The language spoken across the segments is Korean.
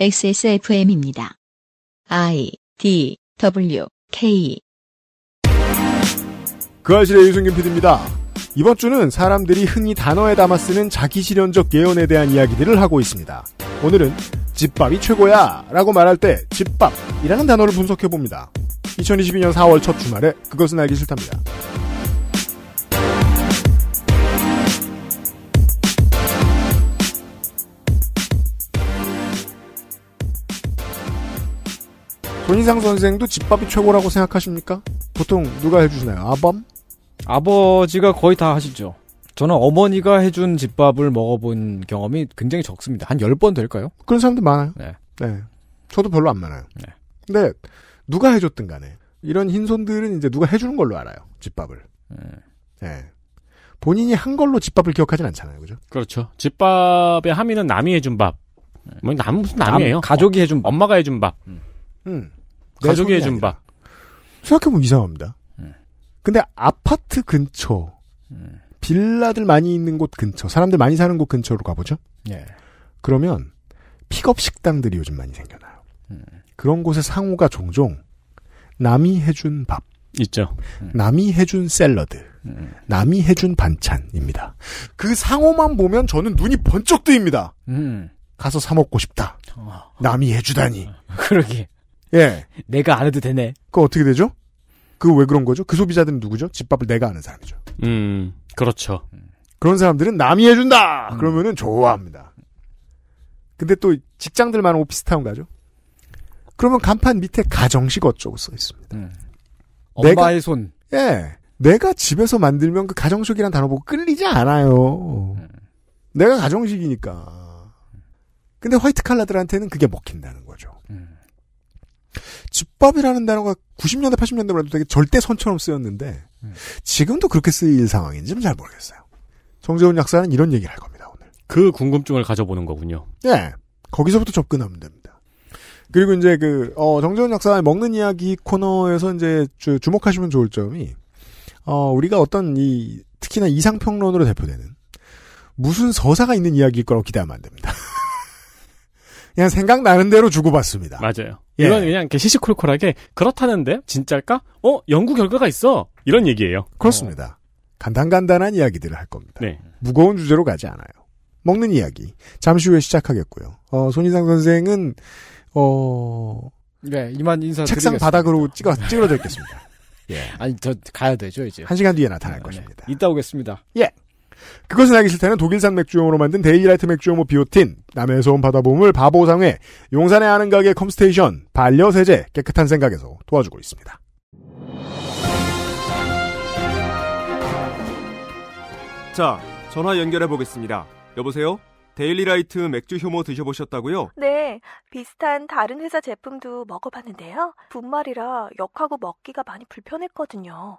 XSFM입니다. I D W K 그 아실의 유승균 PD입니다. 이번 주는 사람들이 흔히 단어에 담아 쓰는 자기 실현적 예언에 대한 이야기들을 하고 있습니다. 오늘은 집밥이 최고야 라고 말할 때 집밥이라는 단어를 분석해봅니다. 2022년 4월 첫 주말에 그것은 알기 싫답니다. 권희상 선생도 집밥이 최고라고 생각하십니까? 보통 누가 해주시나요? 아범? 아버지가 거의 다 하시죠. 저는 어머니가 해준 집밥을 먹어본 경험이 굉장히 적습니다. 한 10번 될까요? 그런 사람도 많아요. 네. 네. 저도 별로 안 많아요. 네. 근데 누가 해줬든 간에 이런 흰손들은 이제 누가 해주는 걸로 알아요. 집밥을. 네. 네. 본인이 한 걸로 집밥을 기억하진 않잖아요. 그죠? 그렇죠. 집밥의 함의는 남이 해준 밥. 뭐 남, 무슨 남이에요? 남, 가족이 해준 밥. 엄마가 해준 밥. 음. 음. 가족이 해준 밥. 생각해보면 이상합니다. 네. 근데 아파트 근처, 네. 빌라들 많이 있는 곳 근처, 사람들 많이 사는 곳 근처로 가보죠. 예. 그러면 픽업 식당들이 요즘 많이 생겨나요. 음. 그런 곳의 상호가 종종 남이 해준 밥. 있죠. 남이 해준 샐러드. 남이 해준 반찬입니다. 그 상호만 보면 저는 눈이 번쩍 뜨입니다. 음. 가서 사 먹고 싶다. 어. 남이 해주다니. 어. 그러게. 예. 내가 안 해도 되네. 그거 어떻게 되죠? 그거왜 그런 거죠? 그 소비자들은 누구죠? 집밥을 내가 아는 사람이죠. 음, 그렇죠. 그런 사람들은 남이 해준다! 음. 그러면은 좋아합니다. 근데 또 직장들만 오피스타운 가죠? 그러면 간판 밑에 가정식 어쩌고 써 있습니다. 음. 엄마의 내가, 손. 예. 내가 집에서 만들면 그 가정식이란 단어 보고 끌리지 않아요. 음. 내가 가정식이니까. 근데 화이트 칼라들한테는 그게 먹힌다는 거예요. 집밥이라는 단어가 90년대, 80년대 말도 되게 절대선처럼 쓰였는데 네. 지금도 그렇게 쓰일 상황인지는 잘 모르겠어요. 정재훈 약사는 이런 얘기를 할 겁니다, 오늘. 그 궁금증을 가져보는 거군요. 네. 거기서부터 접근하면 됩니다. 그리고 이제 그, 어, 정재훈 약사의 먹는 이야기 코너에서 이제 주, 주목하시면 좋을 점이, 어, 우리가 어떤 이, 특히나 이상평론으로 대표되는 무슨 서사가 있는 이야기일 거라고 기대하면 안 됩니다. 그냥 생각나는 대로 주고받습니다. 맞아요. 예. 이건 그냥 시시콜콜하게 그렇다는데 진짜일까? 어 연구 결과가 있어 이런 얘기예요. 그렇습니다. 어. 간단간단한 이야기들을 할 겁니다. 네. 무거운 주제로 가지 않아요. 먹는 이야기 잠시 후에 시작하겠고요. 어, 손인상 선생은 어 네, 이만 인사 책상 바닥으로 찍어 찌그러져 있겠습니다. 예. 아니 저 가야 되죠 이제 한 시간 뒤에 나타날 네, 것입니다. 이따 오겠습니다. 예. 그것은 알기 싫다는 독일산 맥주용으로 만든 데일리라이트 맥주용모 뭐 비오틴, 남해에서 온 바다보물 바보상회, 용산의 아는 가게 컴스테이션, 반려세제, 깨끗한 생각에서 도와주고 있습니다. 자, 전화 연결해 보겠습니다. 여보세요? 데일리라이트 맥주 효모 드셔보셨다고요? 네, 비슷한 다른 회사 제품도 먹어봤는데요. 분말이라 역하고 먹기가 많이 불편했거든요.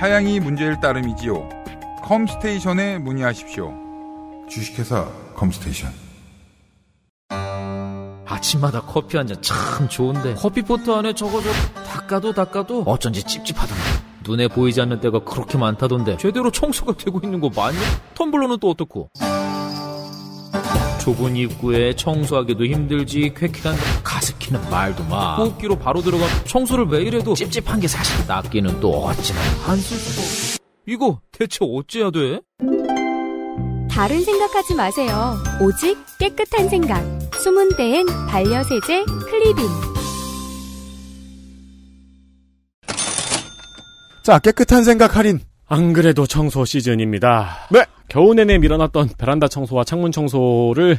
사양이 문제일 따름이지요. 컴스테이션에 문의하십시오. 주식회사 컴스테이션. 아침마다 커피 한 잔 참 좋은데 커피포트 안에 저거 저 닦아도 닦아도 어쩐지 찝찝하던데 눈에 보이지 않는 데가 그렇게 많다던데 제대로 청소가 되고 있는 거 맞냐? 텀블러는 또 어떻고? 좁은 입구에 청소하기도 힘들지 쾌쾌한 가습 낚이는 말도 마. 호흡기로 바로 들어가 청소를 매일 해도 찝찝한 게 사실 낚기는또 어찌나 한술 수 이거 대체 어찌해야 돼? 다른 생각하지 마세요. 오직 깨끗한 생각. 숨은 데엔 반려세제 클리빙. 자, 깨끗한 생각 할인. 안 그래도 청소 시즌입니다. 네. 겨우 내내 밀어놨던 베란다 청소와 창문 청소를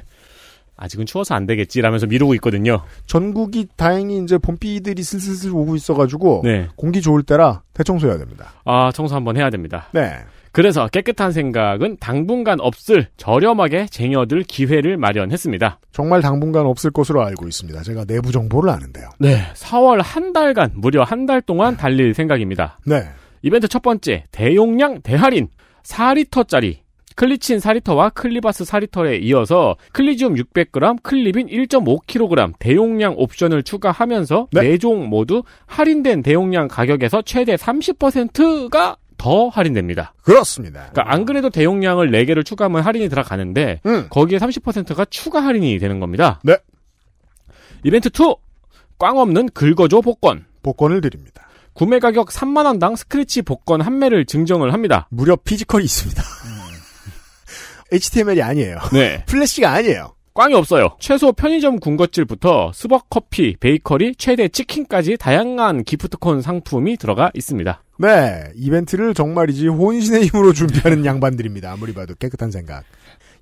아직은 추워서 안 되겠지라면서 미루고 있거든요. 전국이 다행히 이제 봄비들이 슬슬슬 오고 있어가지고 네. 공기 좋을 때라 대청소해야 됩니다. 아 청소 한번 해야 됩니다. 네. 그래서 깨끗한 생각은 당분간 없을 저렴하게 쟁여둘 기회를 마련했습니다. 정말 당분간 없을 것으로 알고 있습니다. 제가 내부 정보를 아는데요. 네. 4월 한 달간 무려 한 달 동안 달릴 생각입니다. 네. 이벤트 첫 번째 대용량 대할인 4리터짜리 클리친 사리터와 클리바스 사리터에 이어서 클리지움 600g, 클립인 1.5kg 대용량 옵션을 추가하면서 네. 4종 모두 할인된 대용량 가격에서 최대 30%가 더 할인됩니다. 그렇습니다. 그러니까 안 그래도 대용량을 4개를 추가하면 할인이 들어가는데 음. 거기에 30%가 추가 할인이 되는 겁니다. 네. 이벤트 2. 꽝 없는 긁어줘 복권. 복권을 드립니다. 구매 가격 3만 원당 스크래치 복권 한 매를 증정을 합니다. 무려 피지컬이 있습니다. HTML이 아니에요. 네. 플래시가 아니에요. 꽝이 없어요. 최소 편의점 군것질부터 수박 커피, 베이커리, 최대 치킨까지 다양한 기프트콘 상품이 들어가 있습니다. 네. 이벤트를 정말이지 혼신의 힘으로 준비하는 양반들입니다. 아무리 봐도 깨끗한 생각.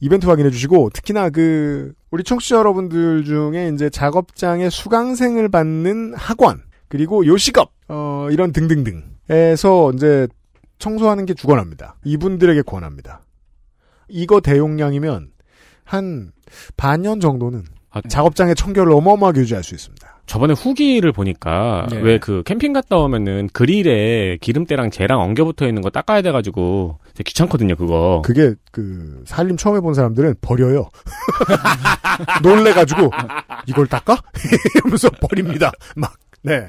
이벤트 확인해 주시고 특히나 그 우리 청취자 여러분들 중에 이제 작업장의 수강생을 받는 학원 그리고 요식업 어 이런 등등등에서 이제 청소하는 게 주관합니다. 이분들에게 권합니다. 이거 대용량이면 한 반년 정도는 아, 네. 작업장의 청결을 어마어마하게 유지할 수 있습니다. 저번에 후기를 보니까 네. 왜그 캠핑 갔다 오면은 그릴에 기름때랑 재랑 엉겨 붙어 있는 거 닦아야 돼 가지고 귀찮거든요, 그거. 그게 그 살림 처음 해본 사람들은 버려요. 놀래 가지고 이걸 닦아? 이러면서 버립니다. 막 네.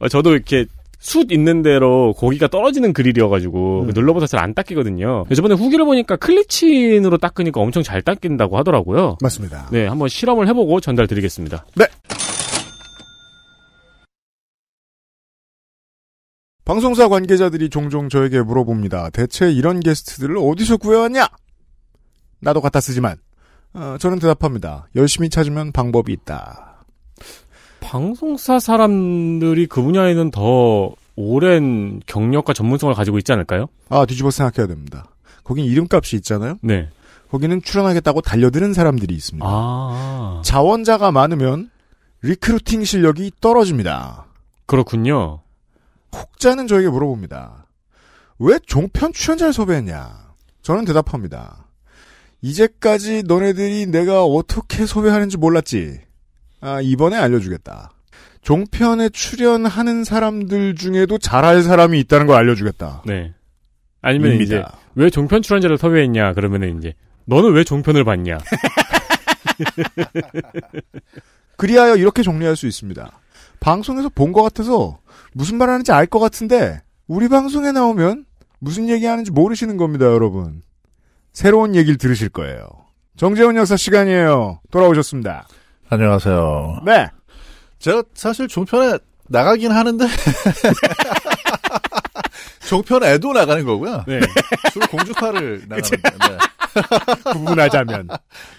어, 저도 이렇게 숯 있는 대로 고기가 떨어지는 그릴이어가지고 음. 그 눌러보다 잘 안 닦이거든요. 저번에 후기를 보니까 클리친으로 닦으니까 엄청 잘 닦인다고 하더라고요. 맞습니다. 네, 한번 실험을 해보고 전달드리겠습니다. 네. 방송사 관계자들이 종종 저에게 물어봅니다. 대체 이런 게스트들을 어디서 구해왔냐? 나도 갖다 쓰지만 어, 저는 대답합니다. 열심히 찾으면 방법이 있다. 방송사 사람들이 그 분야에는 더 오랜 경력과 전문성을 가지고 있지 않을까요? 아, 뒤집어 생각해야 됩니다. 거긴 이름값이 있잖아요? 네. 거기는 출연하겠다고 달려드는 사람들이 있습니다. 아. 자원자가 많으면 리크루팅 실력이 떨어집니다. 그렇군요. 혹자는 저에게 물어봅니다. 왜 종편 출연자를 섭외했냐? 저는 대답합니다. 이제까지 너네들이 내가 어떻게 섭외하는지 몰랐지. 아, 이번에 알려주겠다. 종편에 출연하는 사람들 중에도 잘할 사람이 있다는 걸 알려주겠다. 네. 아니면 입니다. 이제 왜 종편 출연자를 섭외했냐 그러면은 이제 너는 왜 종편을 봤냐. 그리하여 이렇게 정리할 수 있습니다. 방송에서 본 것 같아서 무슨 말 하는지 알 것 같은데 우리 방송에 나오면 무슨 얘기하는지 모르시는 겁니다, 여러분. 새로운 얘기를 들으실 거예요. 정재훈 역사 시간이에요. 돌아오셨습니다. 안녕하세요. 네. 제가 사실 종편에 나가긴 하는데 종편에도 나가는 거고요. 네. 주로 공주파를 나가는 네. 구분하자면.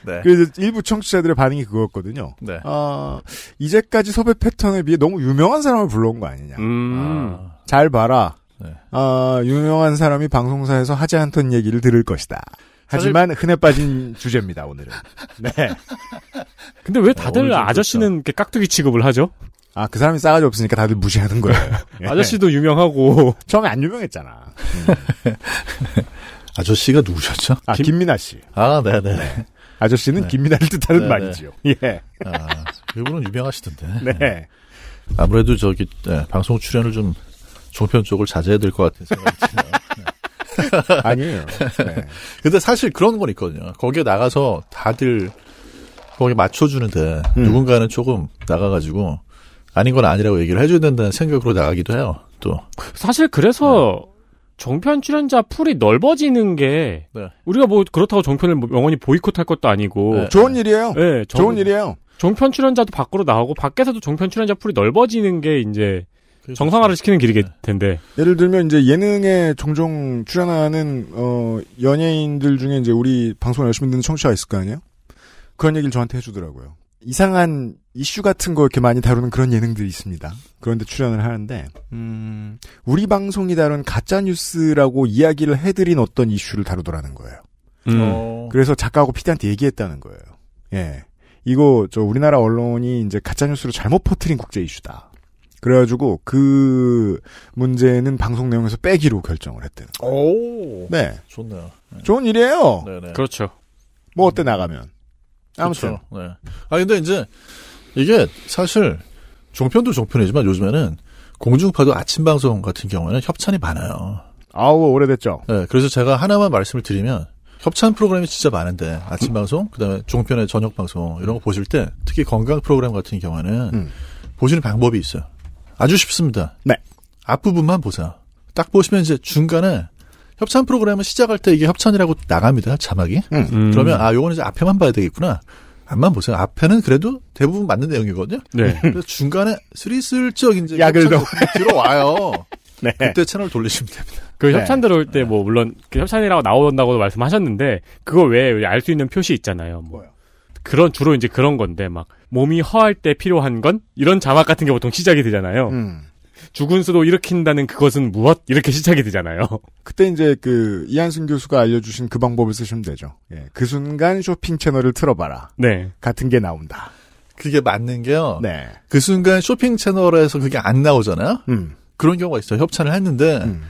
네. 그래서 일부 청취자들의 반응이 그거였거든요. 네. 어, 이제까지 섭외 패턴에 비해 너무 유명한 사람을 불러온 거 아니냐. 음. 아. 잘 봐라. 네. 어, 유명한 사람이 방송사에서 하지 않던 얘기를 들을 것이다. 하지만 흔해 빠진 주제입니다 오늘은. 네. 근데 왜 다들 어, 아저씨는 그렇죠. 깍두기 취급을 하죠? 아, 그 사람이 싸가지 없으니까 다들 무시하는 거예요. 아저씨도 유명하고. 처음에 안 유명했잖아. 음. 아저씨가 누구셨죠? 아, 김... 민아 씨. 아, 네네. 네. 네. 아저씨는 네. 김민아를 뜻하는 네네. 말이지요. 예. 아, 그분은 유명하시던데. 네. 네. 아무래도 저기, 네, 방송 출연을 좀 종편 쪽을 자제해야 될 것 같은 생각이 드네요. 아니에요. 네. 근데 사실 그런 건 있거든요. 거기에 나가서 다들 거기 에 맞춰주는데 음. 누군가는 조금 나가가지고 아닌 건 아니라고 얘기를 해줘야 된다는 생각으로 나가기도 해요. 또 사실 그래서 네. 정편 출연자 풀이 넓어지는 게 네. 우리가 뭐 그렇다고 정편을 뭐 영원히 보이콧할 것도 아니고 네. 좋은 일이에요. 네, 정, 좋은 일이에요. 정편 출연자도 밖으로 나오고 밖에서도 정편 출연자 풀이 넓어지는 게 이제 정상화를 시키는 길이겠 텐데. 예를 들면 이제 예능에 종종 출연하는 어 연예인들 중에 이제 우리 방송 열심히 듣는 청취자 있을 거 아니에요? 그런 얘기를 저한테 해주더라고요. 이상한 이슈 같은 거 이렇게 많이 다루는 그런 예능들이 있습니다. 그런데 출연을 하는데 음, 우리 방송이 다룬 가짜 뉴스라고 이야기를 해드린 어떤 이슈를 다루더라는 거예요. 음. 어. 그래서 작가하고 피디한테 얘기했다는 거예요. 예, 이거 저 우리나라 언론이 이제 가짜 뉴스로 잘못 퍼뜨린 국제 이슈다. 그래가지고 그 문제는 방송 내용에서 빼기로 결정을 했대요 오, 네, 좋네요. 네. 좋은 일이에요. 네네. 그렇죠. 뭐 어때 나가면 아무튼. 그렇죠. 네. 아 근데 이제 이게 사실 종편도 종편이지만 요즘에는 공중파도 아침 방송 같은 경우에는 협찬이 많아요. 아우 오래됐죠. 네, 그래서 제가 하나만 말씀을 드리면 협찬 프로그램이 진짜 많은데 아침 방송, 그다음에 종편의 저녁 방송 이런 거 보실 때 특히 건강 프로그램 같은 경우는 음. 보시는 방법이 있어요. 아주 쉽습니다. 네. 앞부분만 보세요. 딱 보시면 이제 중간에 협찬 프로그램을 시작할 때 이게 협찬이라고 나갑니다. 자막이. 음. 음. 그러면 아 요거는 이제 앞에만 봐야 되겠구나. 앞만 보세요. 앞에는 그래도 대부분 맞는 내용이거든요. 네. 그래서 중간에 스리슬쩍 이제 약을 들어와요. 네. 그때 채널 돌리시면 됩니다. 그 네. 협찬 들어올 때뭐 네. 물론 그 협찬이라고 나온다고 말씀하셨는데 그거 외에 알 수 있는 표시 있잖아요. 뭐 뭐요? 그런 주로 이제 그런 건데 막 몸이 허할 때 필요한 건 이런 자막 같은 게 보통 시작이 되잖아요. 음. 죽은 수도 일으킨다는 그것은 무엇? 이렇게 시작이 되잖아요. 그때 이제 그 이한승 교수가 알려주신 그 방법을 쓰시면 되죠. 예, 그 순간 쇼핑 채널을 틀어봐라. 네. 같은 게 나온다. 그게 맞는 게요. 네. 그 순간 쇼핑 채널에서 그게 안 나오잖아요. 음. 그런 경우가 있어요. 협찬을 했는데 음.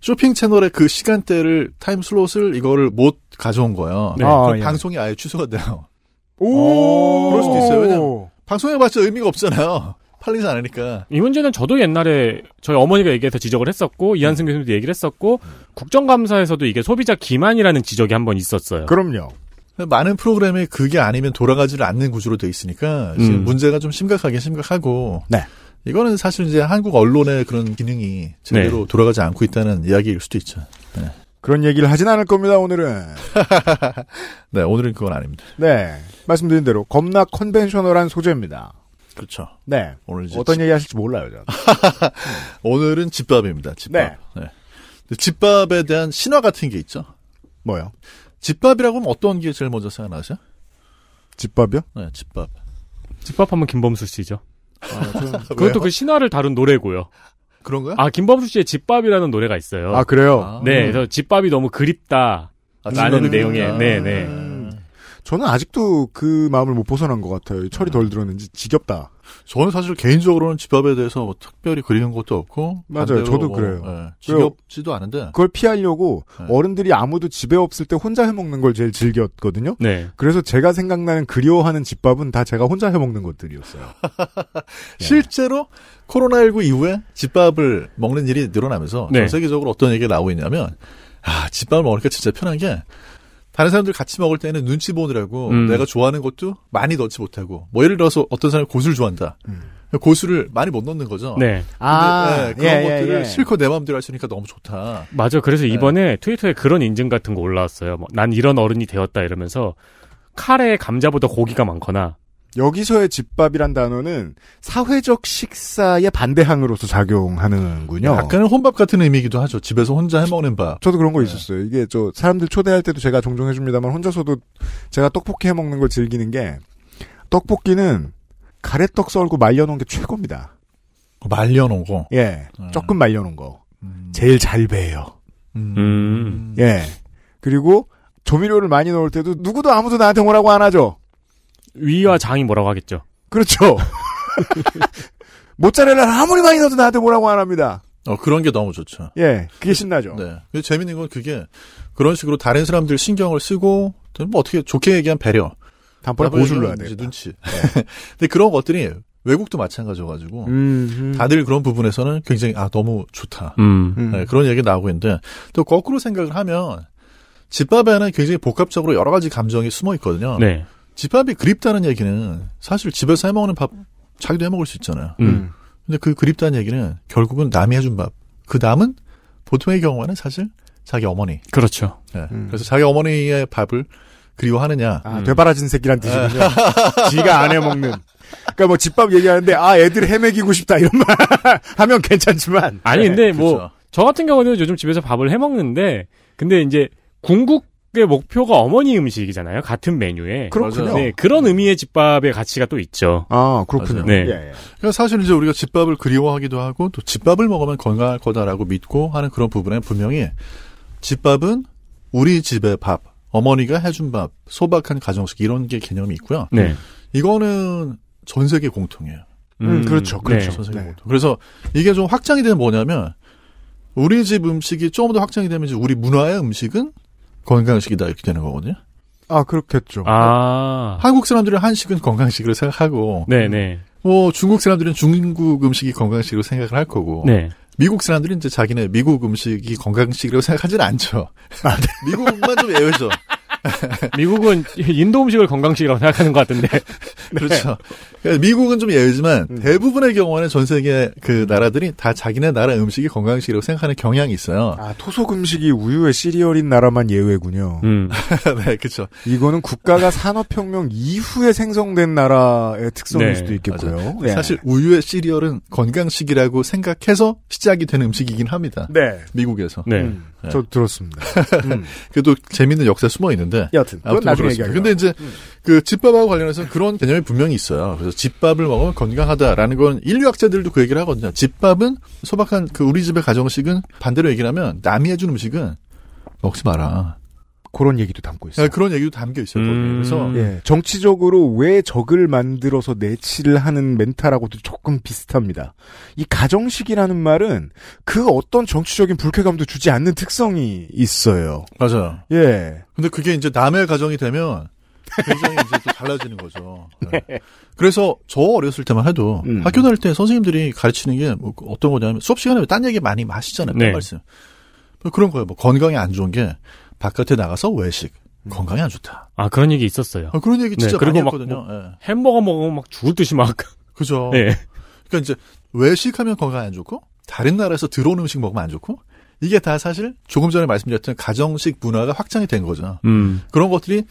쇼핑 채널의 그 시간대를 타임 슬롯을 이거를 못 가져온 거예요. 네. 아, 예. 방송이 아예 취소가 돼요. 오, 그럴 수도 있어요. 왜냐면 방송해봤자 의미가 없잖아요. 팔리지 않으니까. 이 문제는 저도 옛날에 저희 어머니가 얘기해서 지적을 했었고 이한승 교수님도 얘기를 했었고 국정감사에서도 이게 소비자 기만이라는 지적이 한 번 있었어요. 그럼요. 많은 프로그램에 그게 아니면 돌아가지를 않는 구조로 돼 있으니까 지금 음. 문제가 좀 심각하게 심각하고 네. 이거는 사실 이제 한국 언론의 그런 기능이 제대로 네. 돌아가지 않고 있다는 이야기일 수도 있죠. 네. 그런 얘기를 하진 않을 겁니다, 오늘은. 네, 오늘은 그건 아닙니다. 네. 말씀드린 대로 겁나 컨벤셔널한 소재입니다. 그렇죠. 네. 오늘 어떤 집... 얘기 하실지 몰라요, 저는. 오늘은 집밥입니다, 집밥. 네. 네. 집밥에 대한 신화 같은 게 있죠. 뭐요? 집밥이라고 하면 어떤 게 제일 먼저 생각나세요? 집밥이요? 네, 집밥. 집밥 하면 김범수 씨죠. 아, 그건... 그것도 그 신화를 다룬 노래고요. 그런가요? 아 김범수 씨의 집밥이라는 노래가 있어요. 아 그래요? 네, 아. 그래서 집밥이 너무 그립다. 아, 라는 내용의 네네. 네. 아. 저는 아직도 그 마음을 못 벗어난 것 같아요. 철이 음. 덜 들었는지 지겹다. 저는 사실 개인적으로는 집합에 대해서 뭐 특별히 그리는 것도 없고 맞아요. 저도 뭐, 그래요. 예, 지겹지도 않은데 그걸 피하려고 네. 어른들이 아무도 집에 없을 때 혼자 해 먹는 걸 제일 즐겼거든요. 네. 그래서 제가 생각나는 그리워하는 집밥은 다 제가 혼자 해 먹는 것들이었어요. 실제로 코로나19 이후에 집밥을 먹는 일이 늘어나면서 네. 전 세계적으로 어떤 얘기가 나오고 있냐면 아 집밥을 먹으니까 진짜 편한 게 다른 사람들 같이 먹을 때는 눈치 보느라고 음. 내가 좋아하는 것도 많이 넣지 못하고 뭐 예를 들어서 어떤 사람이 고수를 좋아한다. 음. 고수를 많이 못 넣는 거죠. 네. 아, 네, 예, 그런 예, 것들을 예, 예. 실컷 내 마음대로 하시니까 너무 좋다. 맞아. 그래서 네. 이번에 네. 트위터에 그런 인증 같은 거 올라왔어요. 뭐, 난 이런 어른이 되었다 이러면서 카레에 감자보다 고기가 많거나 여기서의 집밥이란 단어는 사회적 식사의 반대항으로서 작용하는군요. 약간은 혼밥 같은 의미이기도 하죠. 집에서 혼자 해먹는 밥. 저도 그런 거 네. 있었어요. 이게 저 사람들 초대할 때도 제가 종종 해줍니다만 혼자서도 제가 떡볶이 해먹는 걸 즐기는 게 떡볶이는 가래떡 썰고 말려놓은 게 최고입니다. 어, 말려놓은 거? 예. 음. 조금 말려놓은 거. 음. 제일 잘 배요. 음. 음. 예. 그리고 조미료를 많이 넣을 때도 누구도 아무도 나한테 뭐라고안 하죠. 위와 장이 뭐라고 하겠죠. 그렇죠. 모짜렐라를 아무리 많이 넣어도 나한테 뭐라고 안 합니다. 어, 그런 게 너무 좋죠. 예, 그게 신나죠. 네. 근데 재밌는 건 그게 그런 식으로 다른 사람들 신경을 쓰고 뭐 어떻게 좋게 얘기한 배려. 단번에 보조를 넣어야 돼. 눈치. 네. 근데 그런 것들이 외국도 마찬가지여가지고 음, 음. 다들 그런 부분에서는 굉장히 아 너무 좋다. 음. 네, 음. 그런 얘기 나오고 있는데 또 거꾸로 생각을 하면 집밥에는 굉장히 복합적으로 여러 가지 감정이 숨어 있거든요. 네. 집밥이 그립다는 얘기는 사실 집에서 해먹는 밥 자기도 해먹을 수 있잖아요. 음. 음. 근데 그 그립다는 얘기는 결국은 남이 해준 밥. 그 남은 보통의 경우에는 사실 자기 어머니. 그렇죠. 네. 음. 그래서 자기 어머니의 밥을 그리워하느냐. 아, 음. 되바라진 새끼란 뜻이군요. 예. 지가 안 해먹는. 그러니까 뭐 집밥 얘기하는데 아 애들 헤매기고 싶다 이런 말 하면 괜찮지만. 아니 근데 네, 예, 뭐저 그렇죠. 같은 경우는 요즘 집에서 밥을 해먹는데 근데 이제 궁극 집밥의 목표가 어머니 음식이잖아요. 같은 메뉴에. 그렇군요. 네, 그런 네. 의미의 집밥의 가치가 또 있죠. 아, 그렇군요. 네. 예, 예. 그러니까 사실 이제 우리가 집밥을 그리워하기도 하고 또 집밥을 먹으면 건강할 거다라고 믿고 하는 그런 부분에 분명히 집밥은 우리 집의 밥, 어머니가 해준 밥, 소박한 가정식 이런 게 개념이 있고요. 네. 이거는 전 세계 공통이에요. 음, 음, 그렇죠. 네. 그렇죠. 네. 전 세계 네. 공통. 그래서 이게 좀 확장이 되면 뭐냐면 우리 집 음식이 조금 더 확장이 되면 이제 우리 문화의 음식은 건강식이다 이렇게 되는 거거든요. 아 그렇겠죠. 아 한국 사람들은 한식은 건강식으로 생각하고, 네네. 네. 뭐 중국 사람들은 중국 음식이 건강식으로 생각을 할 거고, 네. 미국 사람들은 이제 자기네 미국 음식이 건강식이라고 생각하지는 않죠. 아, 네. 미국만 좀 예외죠. 미국은 인도 음식을 건강식이라고 생각하는 것 같은데. 네. 그렇죠. 미국은 좀 예외지만 음. 대부분의 경우는 에전 세계 그 나라들이 다 자기네 나라 음식이 건강식이라고 생각하는 경향이 있어요. 아, 토속 음식이 우유에 시리얼인 나라만 예외군요. 음. 네, 그렇죠. 이거는 국가가 산업혁명 이후에 생성된 나라의 특성일 네. 수도 있겠고요. 네. 사실 우유에 시리얼은 건강식이라고 생각해서 시작이 된 음식이긴 합니다. 네. 미국에서. 네. 음. 네. 저 들었습니다. 음. 그래도 재밌는 역사 에 숨어 있는데. 여튼 그건 나중에 얘기하 근데 이제 음. 그 집밥하고 관련해서 는 그런 개념이 분명히 있어요. 그래서 집밥을 먹으면 건강하다라는 건 인류학자들도 그 얘기를 하거든요. 집밥은 소박한 그 우리 집의 가정식은 반대로 얘기를 하면 남이 해준 음식은 먹지 마라. 그런 얘기도 담고 있어요. 네, 그런 얘기도 담겨 있어요. 음... 그래서 예, 정치적으로 왜 적을 만들어서 내치를 하는 멘탈하고도 조금 비슷합니다. 이 가정식이라는 말은 그 어떤 정치적인 불쾌감도 주지 않는 특성이 있어요. 맞아요. 예. 근데 그게 이제 남의 가정이 되면 굉장히 이제 또 달라지는 거죠. 네. 그래서 저 어렸을 때만 해도 음. 학교 다닐 때 선생님들이 가르치는 게 뭐 어떤 거냐면 수업 시간에 딴 얘기 많이 마시잖아요. 네. 말씀. 그런 거예요. 뭐 건강에 안 좋은 게 바깥에 나가서 외식. 음. 건강에 안 좋다. 아 그런 얘기 있었어요. 아, 그런 얘기 네, 진짜 네, 많이 했거든요. 뭐 네. 햄버거 먹으면 막 죽을 듯이 막. 그죠. 네. 그러니까 이제 외식하면 건강에 안 좋고 다른 나라에서 들어온 음식 먹으면 안 좋고 이게 다 사실 조금 전에 말씀드렸던 가정식 문화가 확장이 된 거죠. 음. 그런 것들이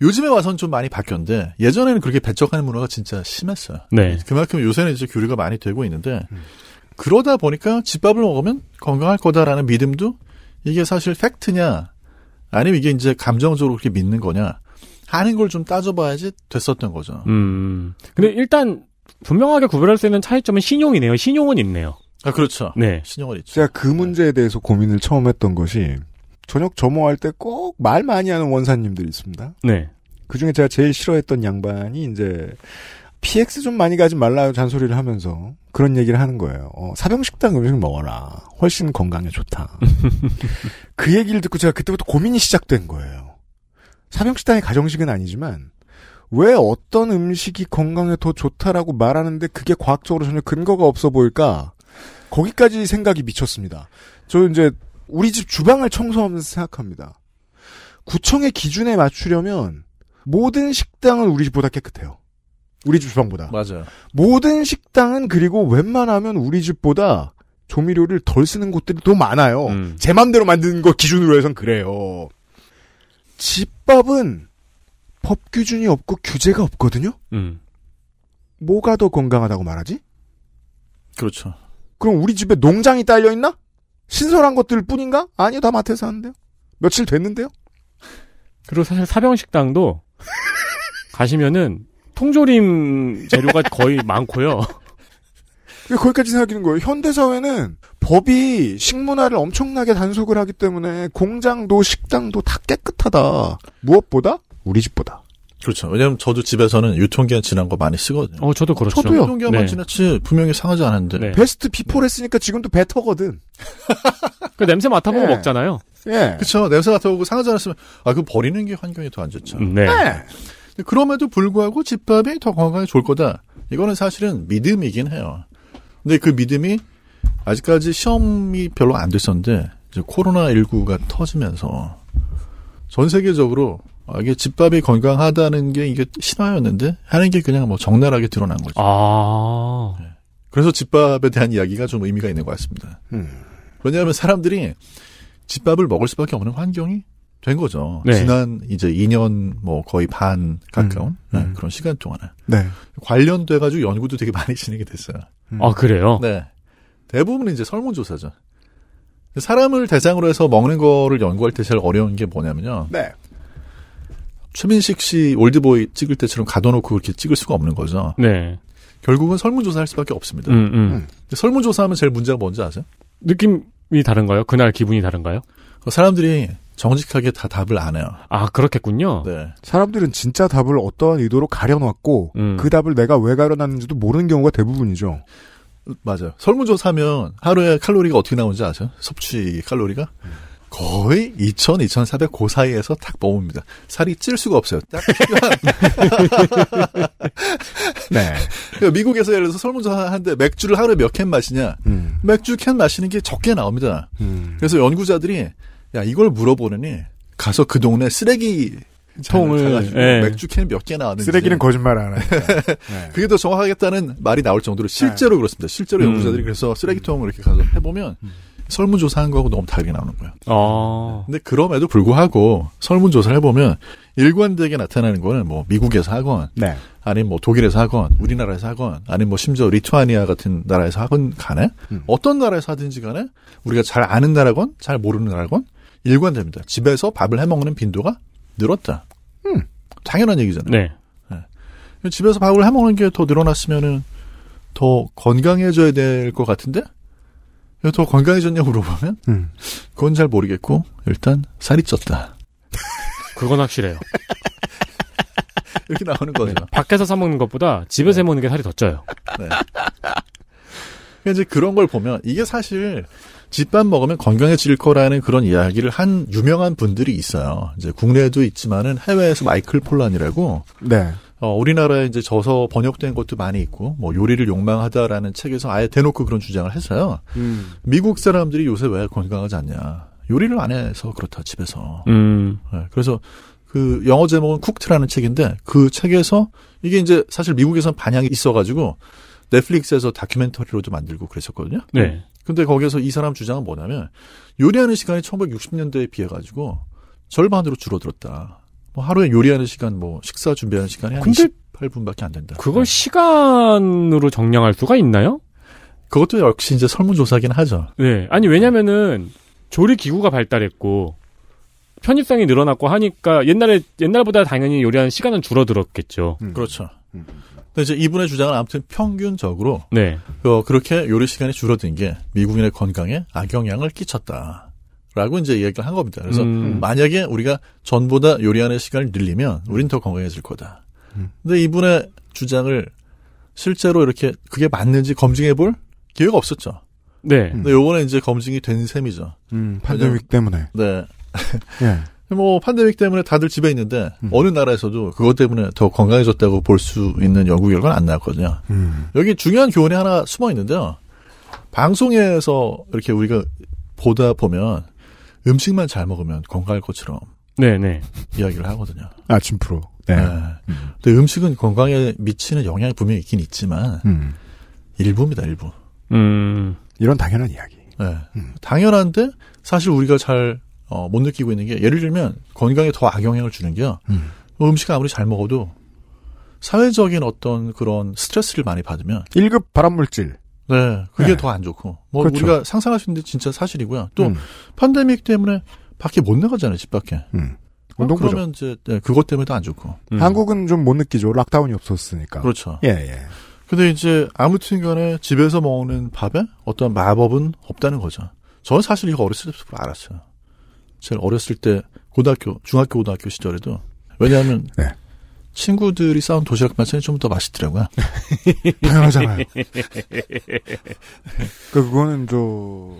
요즘에 와선 좀 많이 바뀌었는데 예전에는 그렇게 배척하는 문화가 진짜 심했어요. 네. 그만큼 요새는 이제 교류가 많이 되고 있는데 음. 그러다 보니까 집밥을 먹으면 건강할 거다라는 믿음도 이게 사실 팩트냐 아니면 이게 이제 감정적으로 그렇게 믿는 거냐 하는 걸 좀 따져봐야지 됐었던 거죠. 음. 근데 일단 분명하게 구별할 수 있는 차이점은 신용이네요. 신용은 있네요. 아 그렇죠. 네. 신용은 있죠. 제가 그 문제에 네. 대해서 고민을 처음 했던 것이 저녁 점호할 때 꼭 말 많이 하는 원사님들이 있습니다. 네. 그 중에 제가 제일 싫어했던 양반이 이제 PX 좀 많이 가지 말라요 잔소리를 하면서 그런 얘기를 하는 거예요. 어, 사병식당 음식 먹어라. 훨씬 건강에 좋다. 그 얘기를 듣고 제가 그때부터 고민이 시작된 거예요. 사병식당의 가정식은 아니지만 왜 어떤 음식이 건강에 더 좋다라고 말하는데 그게 과학적으로 전혀 근거가 없어 보일까? 거기까지 생각이 미쳤습니다. 저 이제 우리 집 주방을 청소하면서 생각합니다. 구청의 기준에 맞추려면 모든 식당은 우리 집보다 깨끗해요. 우리 집 주방보다. 맞아요. 모든 식당은 그리고 웬만하면 우리 집보다 조미료를 덜 쓰는 곳들이 더 많아요. 음. 제 맘대로 만드는 거 기준으로 해선 그래요. 집밥은 법 기준이 없고 규제가 없거든요? 음. 뭐가 더 건강하다고 말하지? 그렇죠. 그럼 우리 집에 농장이 딸려있나? 신선한 것들 뿐인가? 아니요, 다 마트에서 하는데요. 며칠 됐는데요? 그리고 사실 사병식당도 가시면은 통조림 재료가 거의 많고요. 거기까지 생각하는 거예요. 현대사회는 법이 식문화를 엄청나게 단속을 하기 때문에 공장도 식당도 다 깨끗하다. 무엇보다? 우리 집보다. 그렇죠. 왜냐면 저도 집에서는 유통기한 지난 거 많이 쓰거든요. 어, 저도 그렇죠. 저도요. 유통기한만 네. 지났지 분명히 상하지 않은데. 네. 베스트 비포를 네. 했으니까 지금도 베터거든. 그 냄새 맡아보고 네. 먹잖아요. 예. 그렇죠. 냄새 맡아보고 상하지 않았으면 아, 그 버리는 게 환경이 더 안 좋죠. 네. 네. 그럼에도 불구하고 집밥이더 건강에 좋을 거다. 이거는 사실은 믿음이긴 해요. 근데 그 믿음이 아직까지 시험이 별로 안 됐었는데 이제 코로나19가 터지면서 전 세계적으로 아, 이게 집밥이 건강하다는 게 이게 신화였는데 하는 게 그냥 뭐 적나라하게 드러난 거죠. 아. 네. 그래서 집밥에 대한 이야기가 좀 의미가 있는 것 같습니다. 음. 왜냐하면 사람들이 집밥을 먹을 수밖에 없는 환경이 된 거죠. 네. 지난 이제 2년 뭐 거의 반 가까운 음, 음. 네, 그런 시간 동안에 네. 관련돼가지고 연구도 되게 많이 진행이 됐어요. 음. 아 그래요? 네. 대부분 이제 설문조사죠. 사람을 대상으로 해서 먹는 거를 연구할 때 제일 어려운 게 뭐냐면요. 네. 최민식 씨 올드보이 찍을 때처럼 가둬놓고 그렇게 찍을 수가 없는 거죠. 네. 결국은 설문조사할 수밖에 없습니다. 음, 음. 설문조사하면 제일 문제가 뭔지 아세요? 느낌 이 다른가요? 그날 기분이 다른가요? 어, 사람들이 정직하게 다 답을 안 해요. 아 그렇겠군요. 네. 사람들은 진짜 답을 어떠한 의도로 가려놨고 음. 그 답을 내가 왜 가려놨는지도 모르는 경우가 대부분이죠. 맞아요. 설문조사면 하 하루에 칼로리가 어떻게 나오는지 아세요? 섭취 칼로리가? 음. 거의 2,000, 2,400고 그 사이에서 탁 머뭅니다. 살이 찔 수가 없어요. 딱 네. 그 미국에서 예를 들어서 설문조사 하는데 맥주를 하루에 몇 캔 마시냐. 음. 맥주 캔 마시는 게 적게 나옵니다. 음. 그래서 연구자들이 야 이걸 물어보느니 가서 그 동네 쓰레기 통을 네. 맥주 캔 몇 개 나왔는지 쓰레기는 거짓말 안해 네. 그게 더 정확하겠다는 말이 나올 정도로 실제로 네. 그렇습니다. 실제로 음. 연구자들이 음. 그래서 쓰레기통을 이렇게 가서 해보면 음. 설문조사한 거하고 너무 다르게 나오는 거예요. 아. 근데 그럼에도 불구하고 설문조사를 해보면 일관되게 나타나는 거는 뭐 미국에서 하건, 네. 아니면 뭐 독일에서 하건, 우리나라에서 하건, 아니면 뭐 심지어 리투아니아 같은 나라에서 하건 간에 음. 어떤 나라에서 하든지 간에 우리가 잘 아는 나라건 잘 모르는 나라건 일관됩니다. 집에서 밥을 해 먹는 빈도가 늘었다. 음. 당연한 얘기잖아요. 네. 네. 집에서 밥을 해 먹는 게 더 늘어났으면은 더 건강해져야 될 것 같은데 더 건강해졌냐고 물어보면 음. 그건 잘 모르겠고 일단 살이 쪘다. 그건 확실해요. 이렇게 나오는 네, 거죠. 네, 밖에서 사 먹는 것보다 집에서 네. 해 먹는 게 살이 더 쪄요. 네. 그 이제 그런 걸 보면 이게 사실 집밥 먹으면 건강해질 거라는 그런 이야기를 한 유명한 분들이 있어요. 이제 국내에도 있지만은 해외에서 마이클 폴란이라고 네. 어, 우리나라에 이제 져서 번역된 것도 많이 있고, 뭐, 요리를 욕망하다라는 책에서 아예 대놓고 그런 주장을 해서요 음. 미국 사람들이 요새 왜 건강하지 않냐. 요리를 안 해서 그렇다, 집에서. 음. 네, 그래서 그 영어 제목은 쿡트라는 책인데, 그 책에서 이게 이제 사실 미국에선 반향이 있어가지고, 넷플릭스에서 다큐멘터리로도 만들고 그랬었거든요. 네. 근데 거기에서 이 사람 주장은 뭐냐면, 요리하는 시간이 1960년대에 비해가지고, 절반으로 줄어들었다. 뭐 하루에 요리하는 시간, 뭐 식사 준비하는 시간이 한근 28분밖에 안 된다. 그걸 네. 시간으로 정량할 수가 있나요? 그것도 역시 이제 설문조사긴 하죠. 네. 아니, 왜냐면은 조리 기구가 발달했고, 편입성이 늘어났고 하니까 옛날에, 옛날보다 당연히 요리하는 시간은 줄어들었겠죠. 음. 그렇죠. 음. 근데 이제 이분의 주장은 아무튼 평균적으로. 네. 어, 그렇게 요리 시간이 줄어든 게 미국인의 건강에 악영향을 끼쳤다. 라고 이제 이야기를 한 겁니다. 그래서 음. 만약에 우리가 전보다 요리하는 시간을 늘리면 우린 더 건강해질 거다. 음. 근데 이분의 주장을 실제로 이렇게 그게 맞는지 검증해 볼 기회가 없었죠. 네. 음. 근데 요번에 이제 검증이 된 셈이죠. 음, 팬데믹 때문에. 네. 예. 뭐 팬데믹 때문에 다들 집에 있는데 음. 어느 나라에서도 그것 때문에 더 건강해졌다고 볼 수 있는 연구 결과는 안 나왔거든요. 음. 여기 중요한 교훈이 하나 숨어 있는데요. 방송에서 이렇게 우리가 보다 보면 음식만 잘 먹으면 건강할 것처럼 네네 이야기를 하거든요. 아침 프로. 네. 네. 음. 근데 음식은 건강에 미치는 영향이 분명히 있긴 있지만 음. 일부입니다, 일부. 음. 이런 당연한 이야기. 네. 음. 당연한데 사실 우리가 잘못 어, 느끼고 있는 게 예를 들면 건강에 더 악영향을 주는 게요. 음. 뭐 음식 아무리 잘 먹어도 사회적인 어떤 그런 스트레스를 많이 받으면 1급 발암물질 네, 그게 네. 더안 좋고. 뭐 그렇죠. 우리가 상상할 수 있는데 진짜 사실이고요. 또 음. 팬데믹 때문에 밖에 못 나가잖아요, 집 밖에. 음. 운동 어, 그러면 이제 네, 그것 때문에 도안 좋고. 음. 한국은 좀 못 느끼죠. 락다운이 없었으니까. 그렇죠. 예, 예. 근데 이제 아무튼 간에 집에서 먹는 밥에 어떤 마법은 없다는 거죠. 저는 사실 이거 어렸을 때부터 알았어요. 제가 어렸을 때 고등학교, 중학교, 고등학교 시절에도 왜냐하면 네. 친구들이 싸운 도시락 반찬이 좀더 맛있더라고요. 당연하잖아요. 그 그거는 저